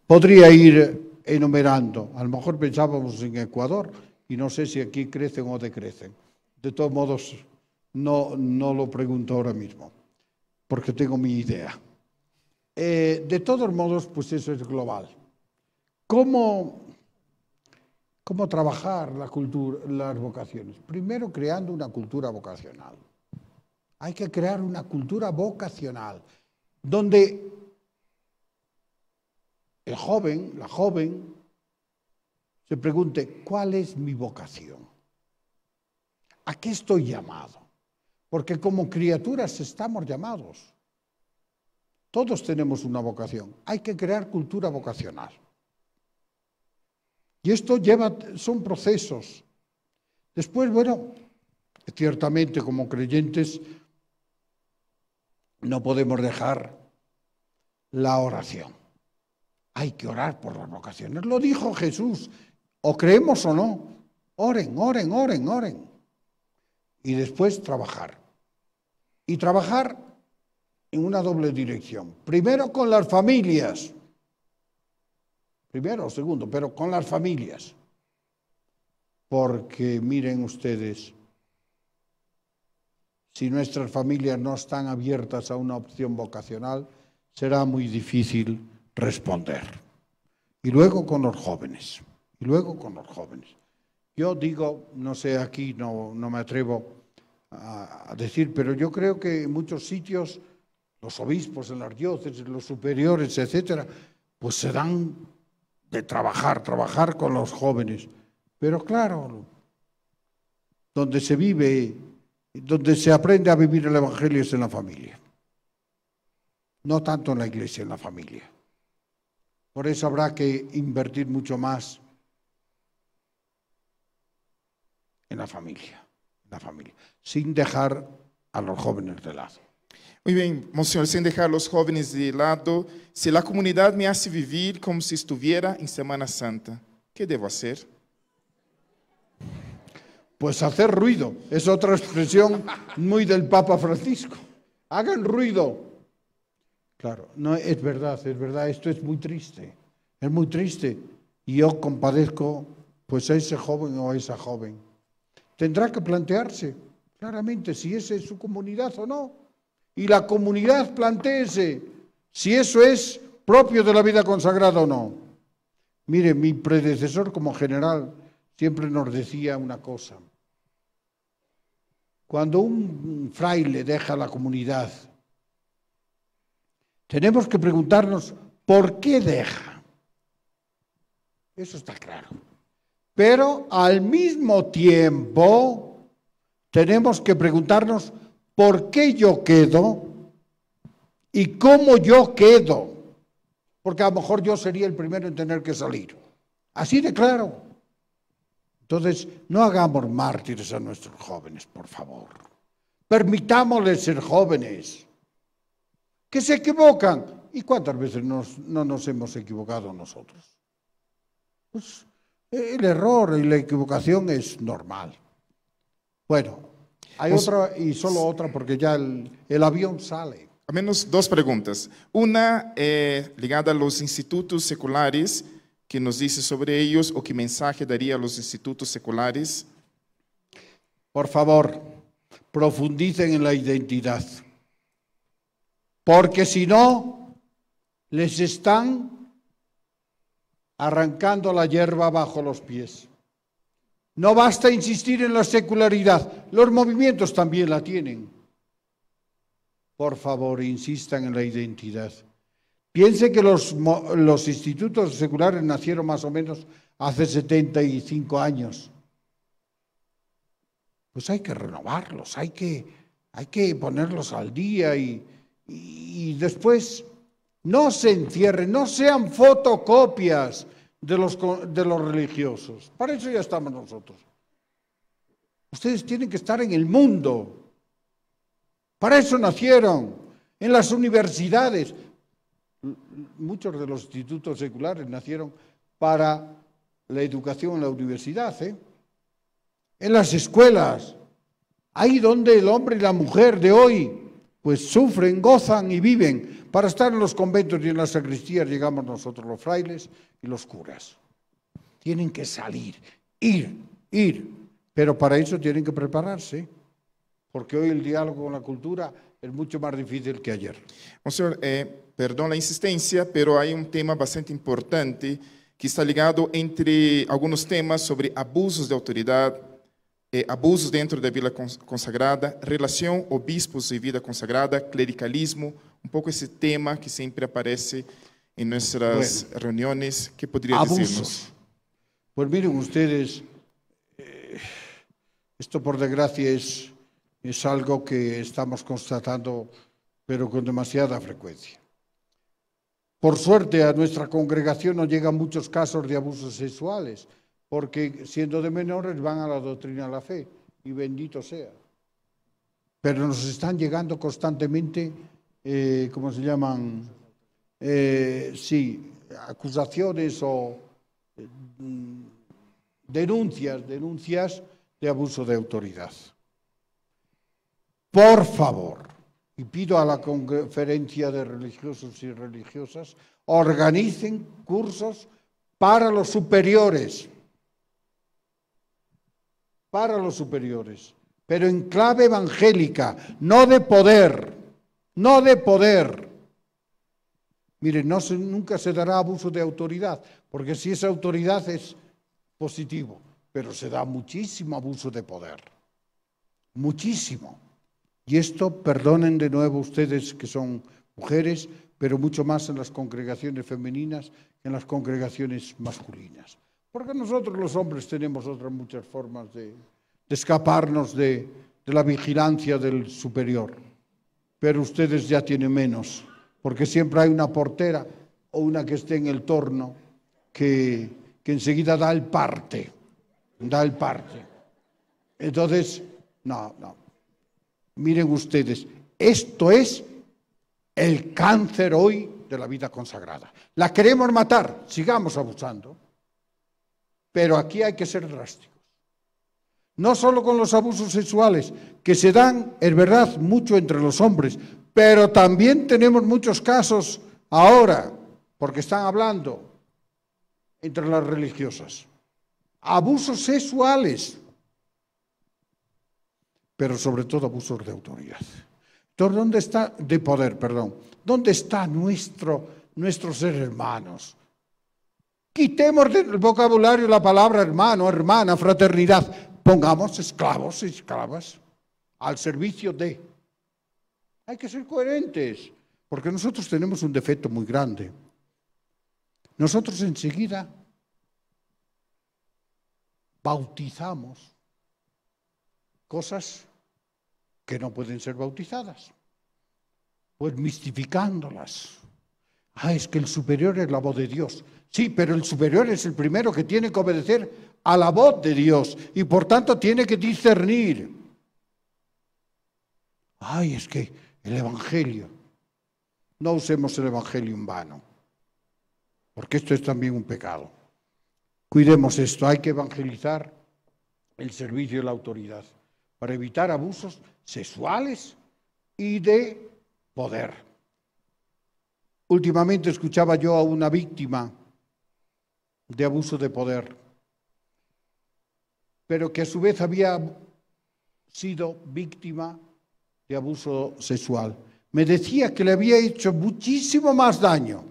podría ir enumerando. A lo mejor pensábamos en Ecuador y no sé si aquí crecen o decrecen. De todos modos, no, no lo pregunto ahora mismo, porque tengo mi idea. Eh, de todos modos, pues eso es global. ¿Cómo, trabajar la cultura, las vocaciones? Primero, creando una cultura vocacional. Hay que crear una cultura vocacional donde el joven, la joven, se pregunte, ¿cuál es mi vocación? ¿A qué estoy llamado? Porque como criaturas estamos llamados. Todos tenemos una vocación. Hay que crear cultura vocacional. Y esto lleva, son procesos. Después, bueno, ciertamente como creyentes no podemos dejar la oración. Hay que orar por las vocaciones. Lo dijo Jesús. O creemos o no. Oren, oren, oren, oren. Y después trabajar. Y trabajar en una doble dirección. Primero con las familias. Primero o segundo, pero con las familias. Porque miren ustedes, si nuestras familias no están abiertas a una opción vocacional, será muy difícil responder. Y luego con los jóvenes, y luego con los jóvenes. Yo digo, no sé, aquí no, no me atrevo a, a decir, pero yo creo que en muchos sitios los obispos en las diócesis, los superiores, etcétera, pues se dan de trabajar, trabajar con los jóvenes. Pero claro, donde se vive, donde se aprende a vivir el Evangelio es en la familia. No tanto en la iglesia, en la familia. Por eso habrá que invertir mucho más en la familia, en la familia, sin dejar a los jóvenes de lado. Muy bien, Monseñor, sin dejar a los jóvenes de lado, si la comunidad me hace vivir como si estuviera en Semana Santa, ¿qué debo hacer? Pues hacer ruido, es otra expresión muy del Papa Francisco. Hagan ruido. Claro, no es verdad, es verdad, esto es muy triste. Es muy triste y yo compadezco pues a ese joven o a esa joven. Tendrá que plantearse claramente si esa es su comunidad o no y la comunidad planteese si eso es propio de la vida consagrada o no. Mire, mi predecesor como general siempre nos decía una cosa. Cuando un fraile deja la comunidad, tenemos que preguntarnos por qué deja. Eso está claro. Pero al mismo tiempo tenemos que preguntarnos por qué yo quedo y cómo yo quedo. Porque a lo mejor yo sería el primero en tener que salir. Así de claro. Entonces, no hagamos mártires a nuestros jóvenes, por favor. Permitámosles ser jóvenes. Que se equivocan. ¿Y cuántas veces no nos hemos equivocado nosotros? Pues el error y la equivocación es normal. Bueno, hay pues, otra y solo otra porque ya el, avión sale. A menos dos preguntas. Una eh, ligada a los institutos seculares, ¿qué nos dice sobre ellos o qué mensaje daría a los institutos seculares. Por favor, profundicen en la identidad, porque si no, les están arrancando la hierba bajo los pies. No basta insistir en la secularidad, los movimientos también la tienen. Por favor, insistan en la identidad. Piense que los, los institutos seculares nacieron más o menos hace 75 años. Pues hay que renovarlos, hay que, hay que ponerlos al día y, y después no se encierren, no sean fotocopias de los, de los religiosos. Para eso ya estamos nosotros. Ustedes tienen que estar en el mundo. Para eso nacieron, en las universidades. Muchos de los institutos seculares nacieron para la educación en la universidad, ¿eh? en las escuelas, ahí donde el hombre y la mujer de hoy pues sufren, gozan y viven, para estar en los conventos y en la sacristía llegamos nosotros los frailes y los curas. Tienen que salir, ir, ir, pero para eso tienen que prepararse, porque hoy el diálogo con la cultura es mucho más difícil que ayer. Monseñor, eh, perdón la insistencia, pero hay un tema bastante importante que está ligado entre algunos temas sobre abusos de autoridad, eh, abusos dentro la vida consagrada, relación obispos y vida consagrada, clericalismo, un poco ese tema que siempre aparece en nuestras reuniones. ¿Qué podría abusos. decirnos? Pues miren ustedes, eh, esto por desgracia es, algo que estamos constatando, pero con demasiada frecuencia. Por suerte a nuestra congregación no llegan muchos casos de abusos sexuales, porque siendo de menores van a la doctrina de la fe, y bendito sea. Pero nos están llegando constantemente eh, ¿cómo se llaman? Eh, sí, acusaciones o eh, denuncias, denuncias de abuso de autoridad. Por favor, y pido a la conferencia de religiosos y religiosas, organicen cursos para los superiores, para los superiores, pero en clave evangélica, no de poder no de poder. Mire, no nunca se dará abuso de autoridad, porque si esa autoridad es positivo, pero se da muchísimo abuso de poder, muchísimo. Y esto, perdonen de nuevo ustedes que son mujeres, pero mucho más en las congregaciones femeninas que en las congregaciones masculinas. Porque nosotros los hombres tenemos otras muchas formas de, escaparnos de la vigilancia del superior pero ustedes ya tienen menos, porque siempre hay una portera o una que esté en el torno que, enseguida da el parte, da el parte. Entonces, no, no. Miren ustedes, esto es el cáncer hoy de la vida consagrada. La queremos matar, sigamos abusando, pero aquí hay que ser drástico no solo con los abusos sexuales, que se dan, es verdad, mucho entre los hombres, pero también tenemos muchos casos ahora, porque están hablando entre las religiosas, abusos sexuales, pero sobre todo abusos de autoridad. ¿dónde está, de poder, perdón, dónde está nuestro, ser hermanos? Quitemos del vocabulario la palabra hermano, hermana, fraternidad pongamos esclavos y esclavas al servicio de. Hay que ser coherentes, porque nosotros tenemos un defecto muy grande. Nosotros enseguida bautizamos cosas que no pueden ser bautizadas, pues mistificándolas. Ah, es que el superior es la voz de Dios. Sí, pero el superior es el primero que tiene que obedecer a la voz de Dios y por tanto tiene que discernir. Ay, es que el Evangelio, no usemos el Evangelio en vano, porque esto es también un pecado. Cuidemos esto, hay que evangelizar el servicio de la autoridad para evitar abusos sexuales y de poder. Últimamente escuchaba yo a una víctima de abuso de poder pero que a su vez había sido víctima de abuso sexual. Me decía que le había hecho muchísimo más daño.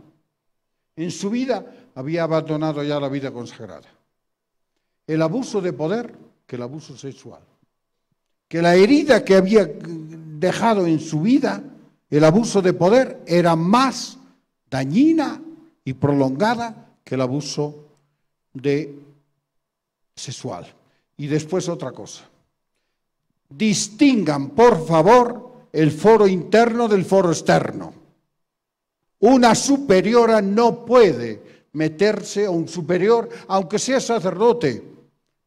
En su vida había abandonado ya la vida consagrada. El abuso de poder que el abuso sexual. Que la herida que había dejado en su vida, el abuso de poder, era más dañina y prolongada que el abuso sexual y después otra cosa. Distingan, por favor, el foro interno del foro externo. Una superiora no puede meterse a un superior, aunque sea sacerdote,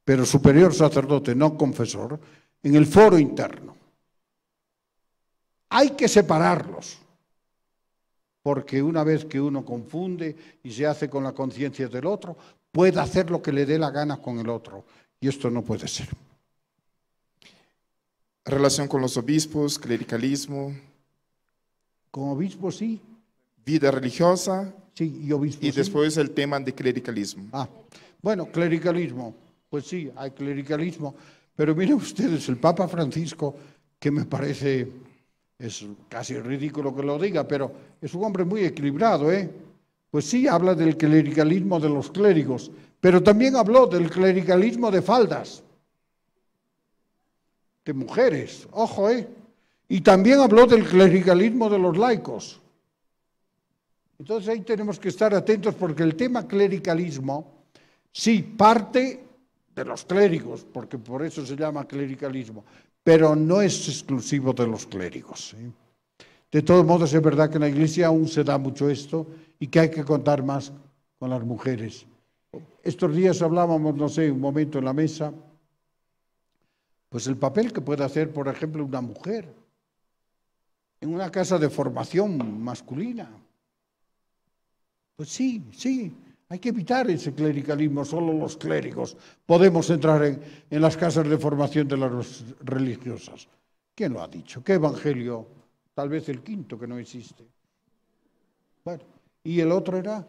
pero superior sacerdote, no confesor, en el foro interno. Hay que separarlos, porque una vez que uno confunde y se hace con la conciencia del otro, puede hacer lo que le dé la gana con el otro. Y esto no puede ser. Relación con los obispos, clericalismo. Con obispos sí. Vida religiosa. Sí, y obispos. Y después el tema de clericalismo. Ah, bueno, clericalismo. Pues sí, hay clericalismo. Pero miren ustedes, el Papa Francisco, que me parece, es casi ridículo que lo diga, pero es un hombre muy equilibrado, ¿eh? Pues sí, habla del clericalismo de los clérigos pero también habló del clericalismo de faldas, de mujeres, ojo, ¿eh? Y también habló del clericalismo de los laicos. Entonces ahí tenemos que estar atentos porque el tema clericalismo sí parte de los clérigos, porque por eso se llama clericalismo, pero no es exclusivo de los clérigos. Eh. De todos modos, es verdad que en la iglesia aún se da mucho esto y que hay que contar más con las mujeres estos días hablábamos, no sé, un momento en la mesa, pues el papel que puede hacer, por ejemplo, una mujer en una casa de formación masculina. Pues sí, sí, hay que evitar ese clericalismo, solo los clérigos podemos entrar en, las casas de formación de las religiosas. ¿Quién lo ha dicho? ¿Qué evangelio? Tal vez el quinto que no existe. Bueno, y el otro era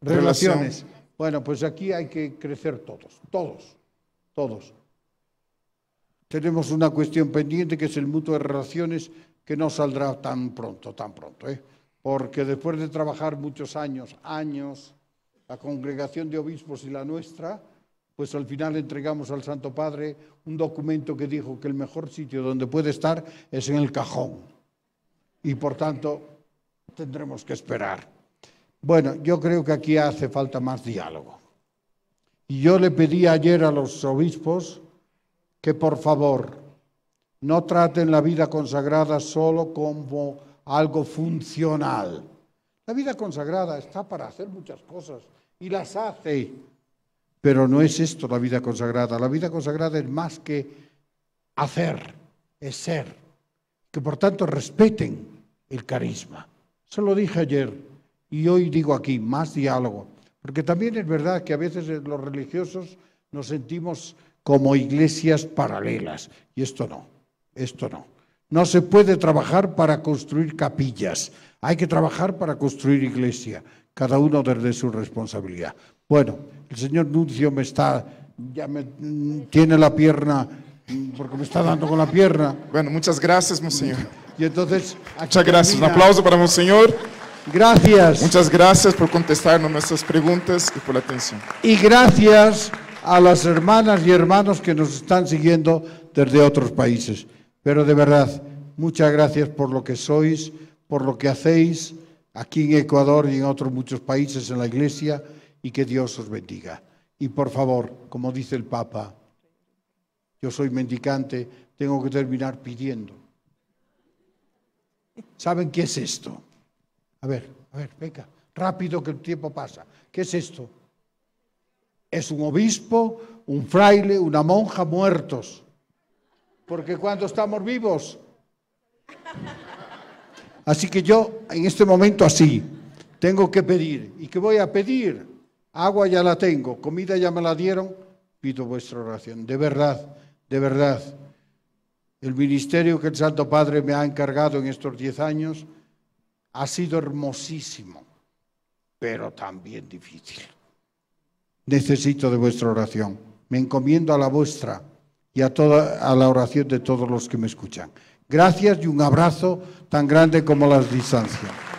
relaciones. Bueno, pues aquí hay que crecer todos, todos, todos. Tenemos una cuestión pendiente que es el mutuo de relaciones que no saldrá tan pronto, tan pronto, ¿eh? porque después de trabajar muchos años, años, la congregación de obispos y la nuestra, pues al final entregamos al Santo Padre un documento que dijo que el mejor sitio donde puede estar es en el cajón. Y por tanto, tendremos que esperar. Bueno, yo creo que aquí hace falta más diálogo. Y yo le pedí ayer a los obispos que por favor no traten la vida consagrada solo como algo funcional. La vida consagrada está para hacer muchas cosas y las hace, pero no es esto la vida consagrada. La vida consagrada es más que hacer, es ser. Que por tanto respeten el carisma. Se lo dije ayer y hoy digo aquí, más diálogo. Porque también es verdad que a veces los religiosos nos sentimos como iglesias paralelas. Y esto no, esto no. No se puede trabajar para construir capillas. Hay que trabajar para construir iglesia, cada uno desde su responsabilidad. Bueno, el señor Nuncio me está, ya me mm, tiene la pierna, mm, porque me está dando con la pierna. Bueno, muchas gracias, monseñor. Y entonces. Muchas gracias. Un aplauso para monseñor. Gracias. Muchas gracias por contestarnos nuestras preguntas y por la atención. Y gracias a las hermanas y hermanos que nos están siguiendo desde otros países. Pero de verdad, muchas gracias por lo que sois, por lo que hacéis aquí en Ecuador y en otros muchos países en la Iglesia y que Dios os bendiga. Y por favor, como dice el Papa, yo soy mendicante, tengo que terminar pidiendo. ¿Saben qué es esto? A ver, a ver, venga, rápido que el tiempo pasa. ¿Qué es esto? Es un obispo, un fraile, una monja muertos. Porque cuando estamos vivos. Así que yo en este momento así tengo que pedir. ¿Y qué voy a pedir? Agua ya la tengo, comida ya me la dieron, pido vuestra oración. De verdad, de verdad. El ministerio que el Santo Padre me ha encargado en estos diez años ha sido hermosísimo, pero también difícil. Necesito de vuestra oración. Me encomiendo a la vuestra y a, toda, a la oración de todos los que me escuchan. Gracias y un abrazo tan grande como las distancias.